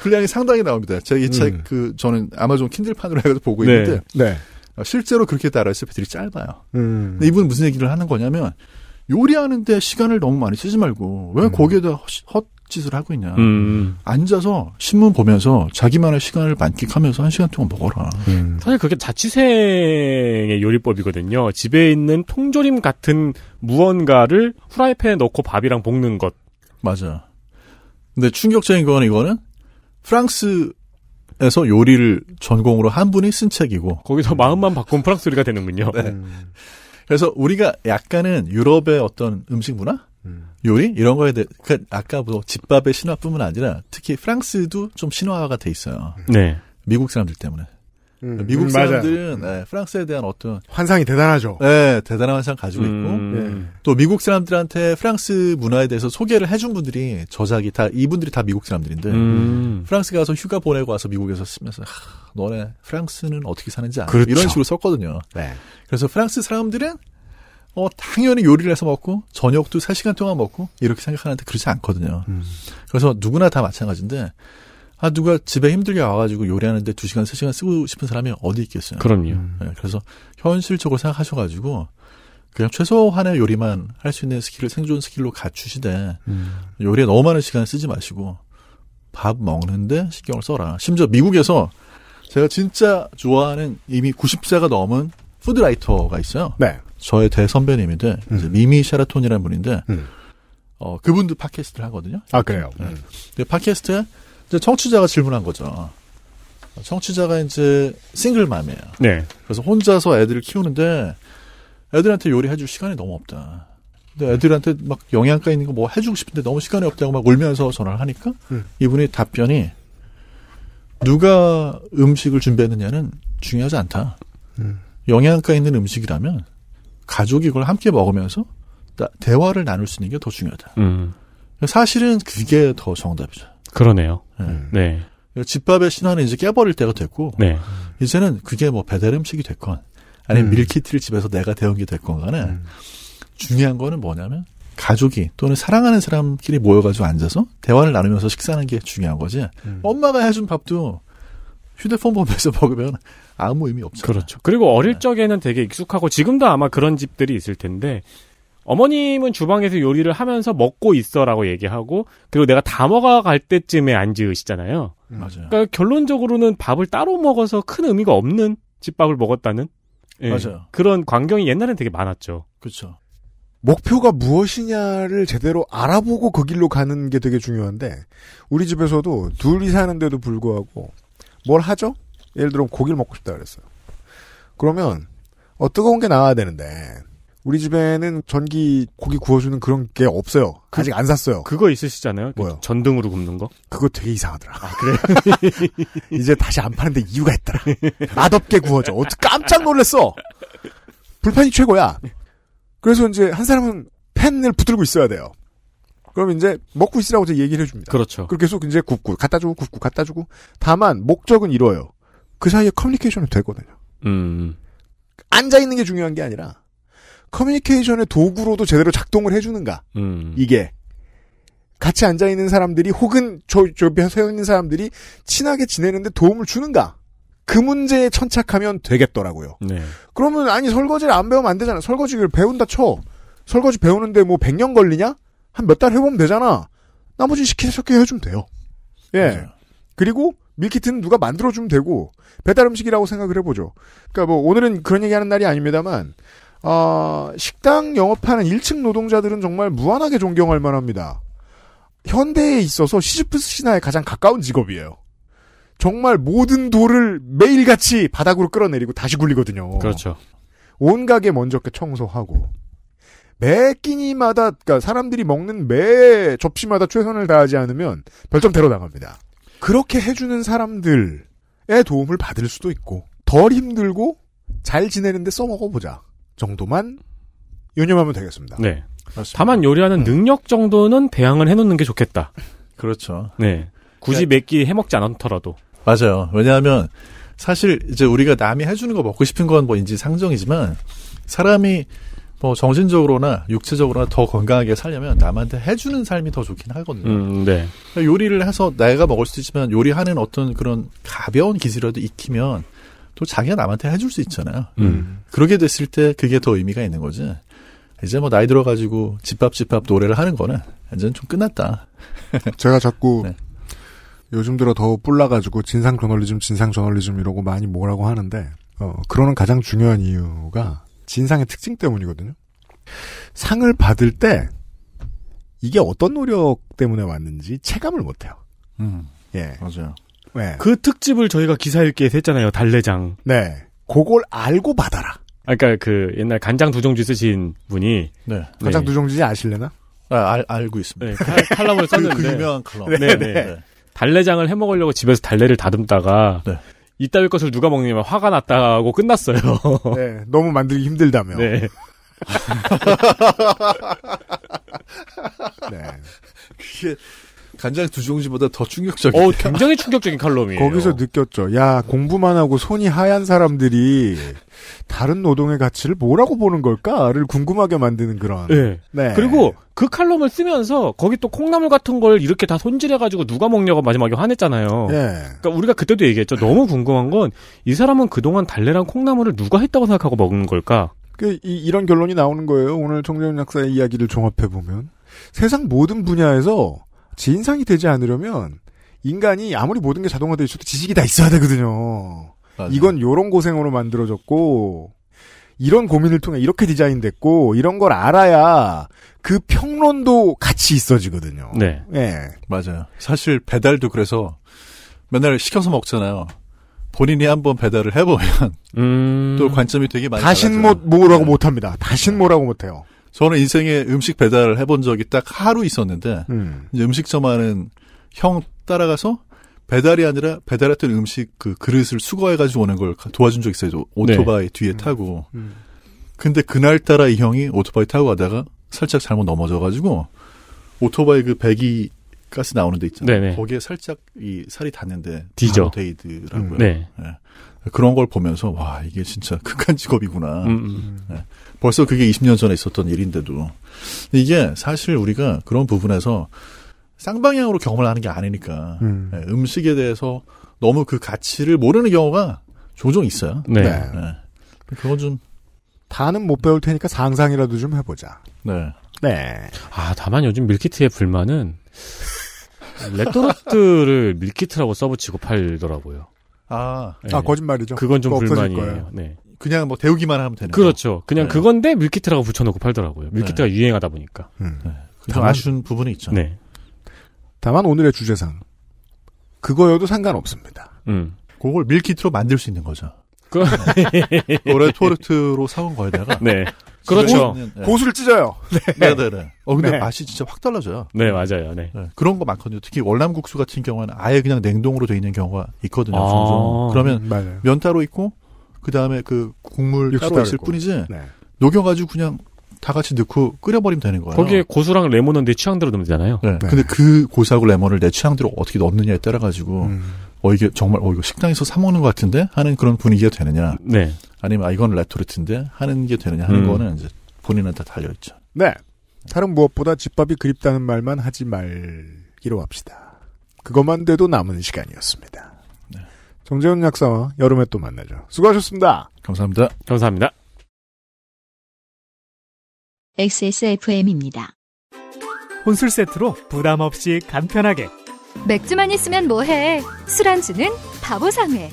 분량이 상당히 나옵니다. 제가 이책그 음. 그 저는 아마존 킨들판으로 해서 보고 있는데 네. 네. 어, 실제로 그렇게 따라 레시피들이 짧아요. 음. 근데 이분 무슨 얘기를 하는 거냐면 요리하는데 시간을 너무 많이 쓰지 말고 왜 음. 거기에다 헛짓을 하고 있냐. 음. 앉아서 신문 보면서 자기만의 시간을 만끽하면서 한 시간 동안 먹어라. 음. 사실 그게 자취생의 요리법이거든요. 집에 있는 통조림 같은 무언가를 후라이팬에 넣고 밥이랑 볶는 것. 맞아. 근데 충격적인 거는 이거는 프랑스 에서 요리를 전공으로 한 분이 쓴 책이고 거기서 마음만 바꾼 프랑스 요리가 되는군요. 네. 음. 그래서 우리가 약간은 유럽의 어떤 음식 문화, 음. 요리 이런 거에 대해 그니까 아까 뭐 집밥의 신화뿐만 아니라 특히 프랑스도 좀 신화화가 돼 있어요. 네. 미국 사람들 때문에. 음, 미국 음, 사람들은 네, 프랑스에 대한 어떤 환상이 대단하죠. 네, 대단한 환상 가지고 있고 음. 예. 또 미국 사람들한테 프랑스 문화에 대해서 소개를 해준 분들이 저작이 다 이분들이 다 미국 사람들인데 음. 프랑스 가서 휴가 보내고 와서 미국에서 쓰면서 하, 너네 프랑스는 어떻게 사는지 알아? 그렇죠. 이런 식으로 썼거든요. 네. 그래서 프랑스 사람들은 어, 당연히 요리를 해서 먹고, 저녁도 3시간 동안 먹고, 이렇게 생각하는데 그렇지 않거든요. 음. 그래서 누구나 다 마찬가지인데, 아 누가 집에 힘들게 와가지고 요리하는데 2 시간 3 시간 쓰고 싶은 사람이 어디 있겠어요. 그럼요. 네, 그래서 현실적으로 생각하셔가지고 그냥 최소한의 요리만 할 수 있는 스킬을 생존 스킬로 갖추시되 음. 요리에 너무 많은 시간을 쓰지 마시고 밥 먹는데 신경을 써라. 심지어 미국에서 제가 진짜 좋아하는 이미 90세가 넘은 푸드라이터가 있어요. 네. 저의 대선배님인데 음. 미미 샤라톤이라는 분인데 음. 어 그분도 팟캐스트를 하거든요. 아 그래요. 네. 음. 근데 팟캐스트에 이제 청취자가 질문한 거죠. 청취자가 이제 싱글맘이에요. 네. 그래서 혼자서 애들을 키우는데 애들한테 요리해줄 시간이 너무 없다. 근데 애들한테 막 영양가 있는 거 뭐 해주고 싶은데 너무 시간이 없다고 막 울면서 전화를 하니까 음. 이분이 답변이 누가 음식을 준비했느냐는 중요하지 않다. 음. 영양가 있는 음식이라면 가족이 그걸 함께 먹으면서 대화를 나눌 수 있는 게 더 중요하다. 음. 사실은 그게 더 정답이죠. 그러네요. 네. 네. 집밥의 신화는 이제 깨버릴 때가 됐고 네. 이제는 그게 뭐 배달 음식이 됐건 아니면 음. 밀키트를 집에서 내가 데운 게 됐건 간에 음. 중요한 거는 뭐냐면 가족이 또는 사랑하는 사람끼리 모여가지고 앉아서 대화를 나누면서 식사하는 게 중요한 거지 음. 엄마가 해준 밥도 휴대폰 보면서 먹으면 아무 의미 없죠. 그렇죠. 그리고 어릴 적에는 되게 익숙하고 지금도 아마 그런 집들이 있을 텐데 어머님은 주방에서 요리를 하면서 먹고 있어라고 얘기하고 그리고 내가 다 먹어갈 때쯤에 앉으시잖아요. 음. 맞아요. 그러니까 결론적으로는 밥을 따로 먹어서 큰 의미가 없는 집밥을 먹었다는 예, 맞아요. 그런 광경이 옛날엔 되게 많았죠. 그렇죠. 목표가 무엇이냐를 제대로 알아보고 그 길로 가는 게 되게 중요한데 우리 집에서도 둘이 사는데도 불구하고 뭘 하죠? 예를 들어 고기를 먹고 싶다 그랬어요. 그러면 어 뜨거운 게 나와야 되는데 우리 집에는 전기 고기 구워주는 그런 게 없어요. 그, 아직 안 샀어요. 그거 있으시잖아요. 그 뭐요? 전등으로 굽는 거. 그거 되게 이상하더라. 아, 그래? 이제 다시 안 파는데 이유가 있더라. 맛없게 구워져. 어떻게 깜짝 놀랐어. 불판이 최고야. 그래서 이제 한 사람은 팬을 붙들고 있어야 돼요. 그럼 이제 먹고 있으라고 이제 얘기를 해줍니다. 그렇죠. 그렇게 계속 이제 굽고 갖다 주고 굽고 갖다 주고 다만 목적은 이뤄요. 그 사이에 커뮤니케이션이 되거든요. 음. 앉아 있는 게 중요한 게 아니라 커뮤니케이션의 도구로도 제대로 작동을 해주는가. 음. 이게 같이 앉아 있는 사람들이 혹은 저저 서 있는 사람들이 친하게 지내는데 도움을 주는가. 그 문제에 천착하면 되겠더라고요. 네. 그러면 아니 설거지를 안 배우면 안 되잖아. 설거지를 배운다 쳐. 설거지 배우는데 뭐 100년 걸리냐? 한 몇 달 해보면 되잖아. 나머지 시키는 게 해주면 돼요. 예. 맞아요. 그리고 밀키트는 누가 만들어주면 되고 배달 음식이라고 생각을 해보죠. 그러니까 뭐 오늘은 그런 얘기하는 날이 아닙니다만 어, 식당 영업하는 1층 노동자들은 정말 무한하게 존경할 만합니다. 현대에 있어서 시즈프스 신화에 가장 가까운 직업이에요. 정말 모든 돌을 매일같이 바닥으로 끌어내리고 다시 굴리거든요. 그렇죠. 온 가게 먼저 청소하고 매 끼니마다 그러니까 사람들이 먹는 매 접시마다 최선을 다하지 않으면 별점 대로 나갑니다. 그렇게 해주는 사람들의 도움을 받을 수도 있고 덜 힘들고 잘 지내는데 써먹어보자. 정도만 유념하면 되겠습니다. 네. 맞습니다. 다만 요리하는 음. 능력 정도는 배양을 해놓는 게 좋겠다. 그렇죠. 네. 굳이 몇끼 네. 해먹지 않더라도. 맞아요. 왜냐하면 사실 이제 우리가 남이 해주는 거 먹고 싶은 건 뭐 인지상정이지만 사람이 뭐 정신적으로나 육체적으로나 더 건강하게 살려면 남한테 해주는 삶이 더 좋긴 하거든요. 음, 네. 그러니까 요리를 해서 내가 먹을 수 있지만 요리하는 어떤 그런 가벼운 기술이라도 익히면 또 자기가 남한테 해줄 수 있잖아요. 음. 음. 그렇게 됐을 때 그게 더 의미가 있는 거지. 이제 뭐 나이 들어가지고 집밥 집밥 노래를 하는 거는 완전 좀 끝났다. 제가 자꾸 네. 요즘 들어 더 뿔나가지고 진상 저널리즘, 진상 저널리즘 이러고 많이 뭐라고 하는데 어, 그러는 가장 중요한 이유가 진상의 특징 때문이거든요. 상을 받을 때 이게 어떤 노력 때문에 왔는지 체감을 못해요. 음, 예, 맞아요. 네. 그 특집을 저희가 기사 읽기에서 했잖아요. 달래장. 네. 그걸 알고 받아라. 아, 그러니까 그 옛날 간장 두종지 쓰신 분이 네. 네. 간장 두종지 아실래나? 아, 알, 알고 있습니다. 네, 칼, 럼을 그 썼는데 그, 그 유명한 칼럼. 네, 네. 네. 달래장을 해 먹으려고 집에서 달래를 다듬다가 네. 이따위 것을 누가 먹냐면 화가 났다고 끝났어요. 네, 너무 만들기 힘들다며. 네. 네. 그게 간장 두 종지보다 더 충격적인. 이 어, 굉장히 충격적인 칼럼이에요. 거기서 느꼈죠. 야, 공부만 하고 손이 하얀 사람들이 다른 노동의 가치를 뭐라고 보는 걸까를 궁금하게 만드는 그런. 네. 네. 그리고 그 칼럼을 쓰면서 거기 또 콩나물 같은 걸 이렇게 다 손질해가지고 누가 먹냐고 마지막에 화냈잖아요. 네. 그러니까 우리가 그때도 얘기했죠. 너무 궁금한 건 이 사람은 그동안 달래랑 콩나물을 누가 했다고 생각하고 먹은 걸까? 그, 이, 이런 결론이 나오는 거예요. 오늘 청 정재훈 약사의 이야기를 종합해보면. 세상 모든 분야에서 진상이 되지 않으려면 인간이 아무리 모든 게자동화되어 있어도 지식이 다 있어야 되거든요. 맞아요. 이건 요런 고생으로 만들어졌고 이런 고민을 통해 이렇게 디자인됐고 이런 걸 알아야 그 평론도 같이 있어지거든요. 네. 네. 맞아요. 사실 배달도 그래서 맨날 시켜서 먹잖아요. 본인이 한번 배달을 해보면 음... 또 관점이 되게 많이 다신 못 뭐라고 네. 못합니다. 다신 네. 뭐라고 못해요. 저는 인생에 음식 배달을 해본 적이 딱 하루 있었는데 음. 이제 음식점 하는 형 따라가서 배달이 아니라 배달했던 음식 그 그릇을 수거해가지고 오는 걸 도와준 적 있어요. 오토바이 네. 뒤에 음. 타고. 음. 음. 근데 그날따라 이 형이 오토바이 타고 가다가 살짝 잘못 넘어져가지고 오토바이 그 배기 가스 나오는 데 있잖아요. 네네. 거기에 살짝 이 살이 닿는데 디저 테이드라고요 음. 네. 네. 그런 걸 보면서 와 이게 진짜 극한 직업이구나. 음, 음. 네. 벌써 그게 20년 전에 있었던 일인데도 이게 사실 우리가 그런 부분에서 쌍방향으로 경험을 하는 게 아니니까 음. 네. 식에 대해서 너무 그 가치를 모르는 경우가 종종 있어요. 네. 네. 네. 그건 좀 다는 못 배울 테니까 상상이라도 좀 해보자. 네. 네. 아 다만 요즘 밀키트의 불만은 레토르트를 밀키트라고 써붙이고 팔더라고요. 아, 네. 아 거짓말이죠. 그건 좀 불만이에요. 네. 그냥 뭐 데우기만 하면 되는. 그렇죠. 그냥 네. 그건데 밀키트라고 붙여놓고 팔더라고요. 밀키트가 네. 유행하다 보니까. 음. 음. 네. 다만, 아쉬운 부분이 있죠. 네. 다만 오늘의 주제상 그거여도 상관없습니다. 음. 그걸 밀키트로 만들 수 있는 거죠. 그... 올해 토르트로 사온 거에다가 네. 그렇죠. 네. 고수를 찢어요. 네. 네. 네, 네, 어, 근데 네. 맛이 진짜 확 달라져요. 네, 맞아요. 네. 네. 그런 거 많거든요. 특히 월남국수 같은 경우는 아예 그냥 냉동으로 돼 있는 경우가 있거든요. 아~ 종종. 그러면 음, 맞아요. 면 따로 있고, 그 다음에 그 국물 따로 있을 있고. 뿐이지, 네. 녹여가지고 그냥 다 같이 넣고 끓여버리면 되는 거예요. 거기에 고수랑 레몬은 내 취향대로 넣으면 되잖아요. 네. 근데 그 고수하고 레몬을 내 취향대로 어떻게 넣느냐에 따라가지고, 음. 어, 이게 정말, 어, 이거 식당에서 사먹는 것 같은데? 하는 그런 분위기가 되느냐. 네. 아니면 아 이건 레토르트인데 하는 게 되느냐 하는 음. 거는 이제 본인한테 달려 있죠. 네. 다른 무엇보다 집밥이 그립다는 말만 하지 말기로 합시다. 그것만 돼도 남은 시간이었습니다. 네. 정재훈 약사와 여름에 또 만나죠. 수고하셨습니다. 감사합니다. 감사합니다. XSFM입니다. 혼술 세트로 부담 없이 간편하게 맥주만 있으면 뭐해? 술안주는 바보상회.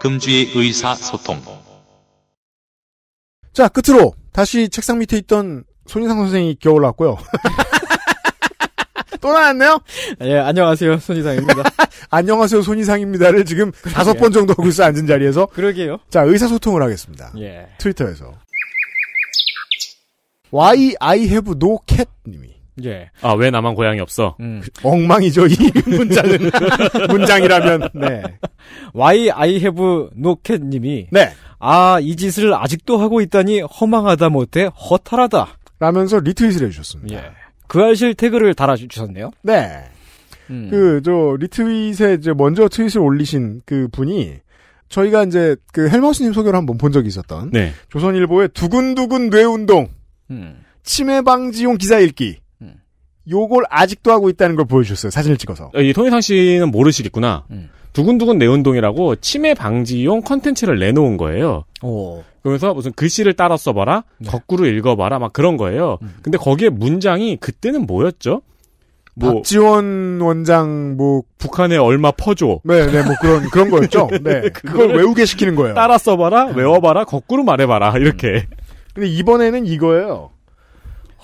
금주의 의사소통. 자, 끝으로 다시 책상 밑에 있던 손인상 선생이 겨울왔고요또 나왔네요? 예, 안녕하세요. 손이상입니다. 안녕하세요. 손이상입니다를 지금 그 다섯 번 정도 하고 있어 앉은 자리에서. 그러게요. 자, 의사소통을 하겠습니다. 예. 트위터에서. Why I have no cat 님이. 예. 아, 왜 나만 고향이 없어? 음. 엉망이죠, 이 문장은. 문장이라면, 네. Why I have no cat 님이. 네. 아, 이 짓을 아직도 하고 있다니 허망하다 못해 허탈하다. 라면서 리트윗을 해주셨습니다. 예. 그 알실 태그를 달아주셨네요. 네. 음. 그, 저, 리트윗에 이제 먼저 트윗을 올리신 그 분이 저희가 이제 그헬머스님 소개를 한번 본 적이 있었던. 네. 조선일보의 두근두근 뇌운동. 음. 치매 방지용 기사 읽기. 요걸 아직도 하고 있다는 걸 보여주셨어요. 사진을 찍어서. 어, 이 통일상 씨는 모르시겠구나. 음. 두근두근 내운동이라고 치매 방지용 컨텐츠를 내놓은 거예요. 오. 그러면서 무슨 글씨를 따라 써봐라, 네. 거꾸로 읽어봐라, 막 그런 거예요. 음. 근데 거기에 문장이 그때는 뭐였죠? 뭐 박지원 원장 뭐 북한에 얼마 퍼줘. 네, 네, 뭐 그런 그런 거였죠. 네, 그걸 외우게 시키는 거예요. 따라 써봐라, 음. 외워봐라, 거꾸로 말해봐라 이렇게. 음. 근데 이번에는 이거예요.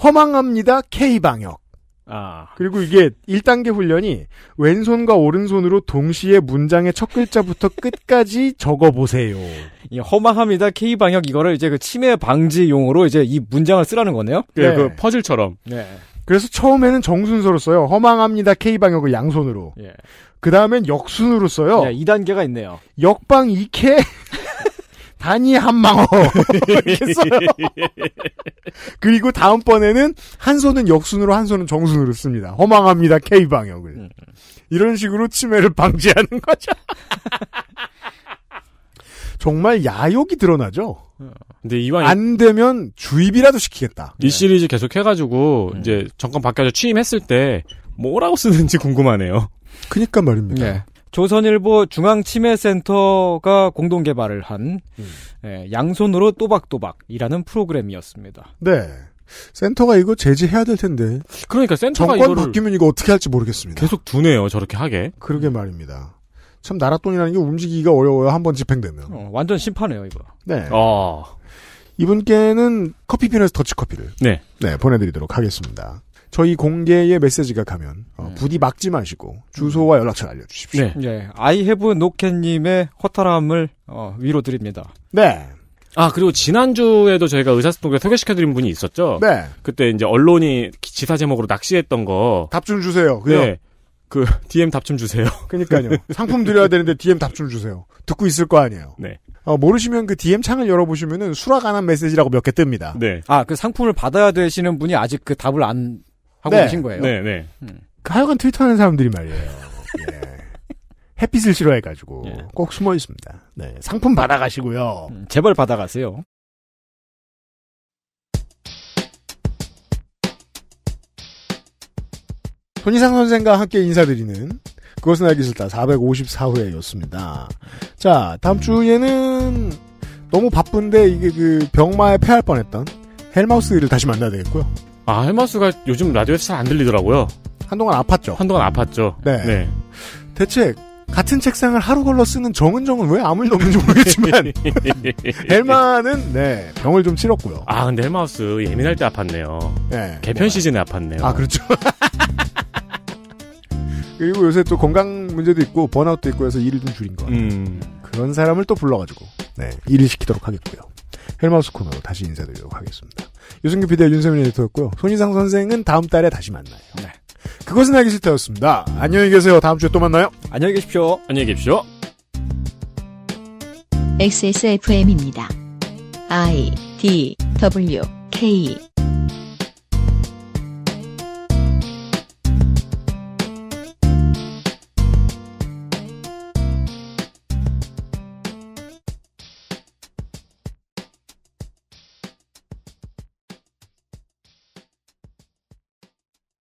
허망합니다 K 방역. 아. 그리고 이게 1단계 훈련이 왼손과 오른손으로 동시에 문장의 첫 글자부터 끝까지 적어보세요. 이 허망합니다. K방역 이거를 이제 그 치매 방지 용으로 이제 이 문장을 쓰라는 거네요? 네. 네. 그 퍼즐처럼. 네. 그래서 처음에는 정순서로 써요. 허망합니다. K방역을 양손으로. 예. 그 다음엔 역순으로 써요. 예, 2단계가 있네요. 역방 2캐 단이 한 망어 이렇게 그리고 다음번에는 한 손은 역순으로 한 손은 정순으로 씁니다. 허망합니다. K 방역을 음. 이런 식으로 치매를 방지하는 거죠. 정말 야욕이 드러나죠. 근데 이왕 안 되면 주입이라도 시키겠다. 이 시리즈 계속 해가지고 음. 네. 이제 정권 바뀌어서 취임했을 때 뭐라고 쓰는지 궁금하네요. 그니까 말입니다. 네. 조선일보 중앙치매센터가 공동 개발을 한 음. 예, 양손으로 또박또박이라는 프로그램이었습니다. 네. 센터가 이거 제지해야 될 텐데. 그러니까 센터가 정권 바뀌면 이거 어떻게 할지 모르겠습니다. 계속 두네요, 저렇게 하게. 그러게 말입니다. 참 나랏돈이라는 게 움직이기가 어려워요. 한번 집행되면. 어, 완전 심판해요, 이거. 네. 아. 이분께는 커피빈에서 터치커피를 네. 네, 보내드리도록 하겠습니다. 저희 공개의 메시지가 가면 어, 네. 부디 막지 마시고 주소와 음. 연락처를 알려주십시오. 네. 네. 아이해브 노케님의 허탈함을 어, 위로 드립니다. 네. 아 그리고 지난주에도 저희가 의사소통에 소개시켜드린 분이 있었죠. 네. 그때 이제 언론이 지사 제목으로 낚시했던 거. 답 좀 주세요. 그냥. 네. 그 DM 답 좀 주세요. 그니까요. 러 상품 드려야 되는데 DM 답 좀 주세요. 듣고 있을 거 아니에요. 네. 어, 모르시면 그 DM 창을 열어보시면은 수락 안 한 메시지라고 몇 개 뜹니다. 네. 아, 그 상품을 받아야 되시는 분이 아직 그 답을 안 하고 네. 계신 거예요. 네, 네. 음. 그 하여간 트위터하는 사람들이 말이에요. 예. 햇빛을 싫어해가지고 예. 꼭 숨어 있습니다. 네, 상품 받아가시고요. 음, 제발 받아가세요. 손희상 선생과 함께 인사드리는 그것은 알기 싫다 454회였습니다. 자, 다음 음. 주에는 너무 바쁜데 이게 그 병마에 패할 뻔했던 헬마우스를 다시 만나야 되겠고요. 아, 헬마우스가 요즘 라디오에서 잘 안 들리더라고요. 한동안 아팠죠. 한동안 아팠죠. 네. 네. 대체 같은 책상을 하루 걸러 쓰는 정은정은 왜 아무 일도 없는지 모르겠지만 헬마는 네 병을 좀 치렀고요. 아 근데 헬마우스 예민할 때 아팠네요. 네, 개편 뭐 시즌에 아팠네요. 아 그렇죠. 그리고 요새 또 건강 문제도 있고 번아웃도 있고 해서 일을 좀 줄인 거 같아요. 음. 그런 사람을 또 불러가지고 네 일을 시키도록 하겠고요. 헬마우스 코너로 다시 인사드리도록 하겠습니다. 유승규 PD와 윤세민 에디터였고요. 손희상 선생은 다음 달에 다시 만나요. 네. 그것은 알기 싫다였습니다. 안녕히 계세요. 다음 주에 또 만나요. 안녕히 계십시오. 안녕히 계십시오. XSFM입니다. I D W K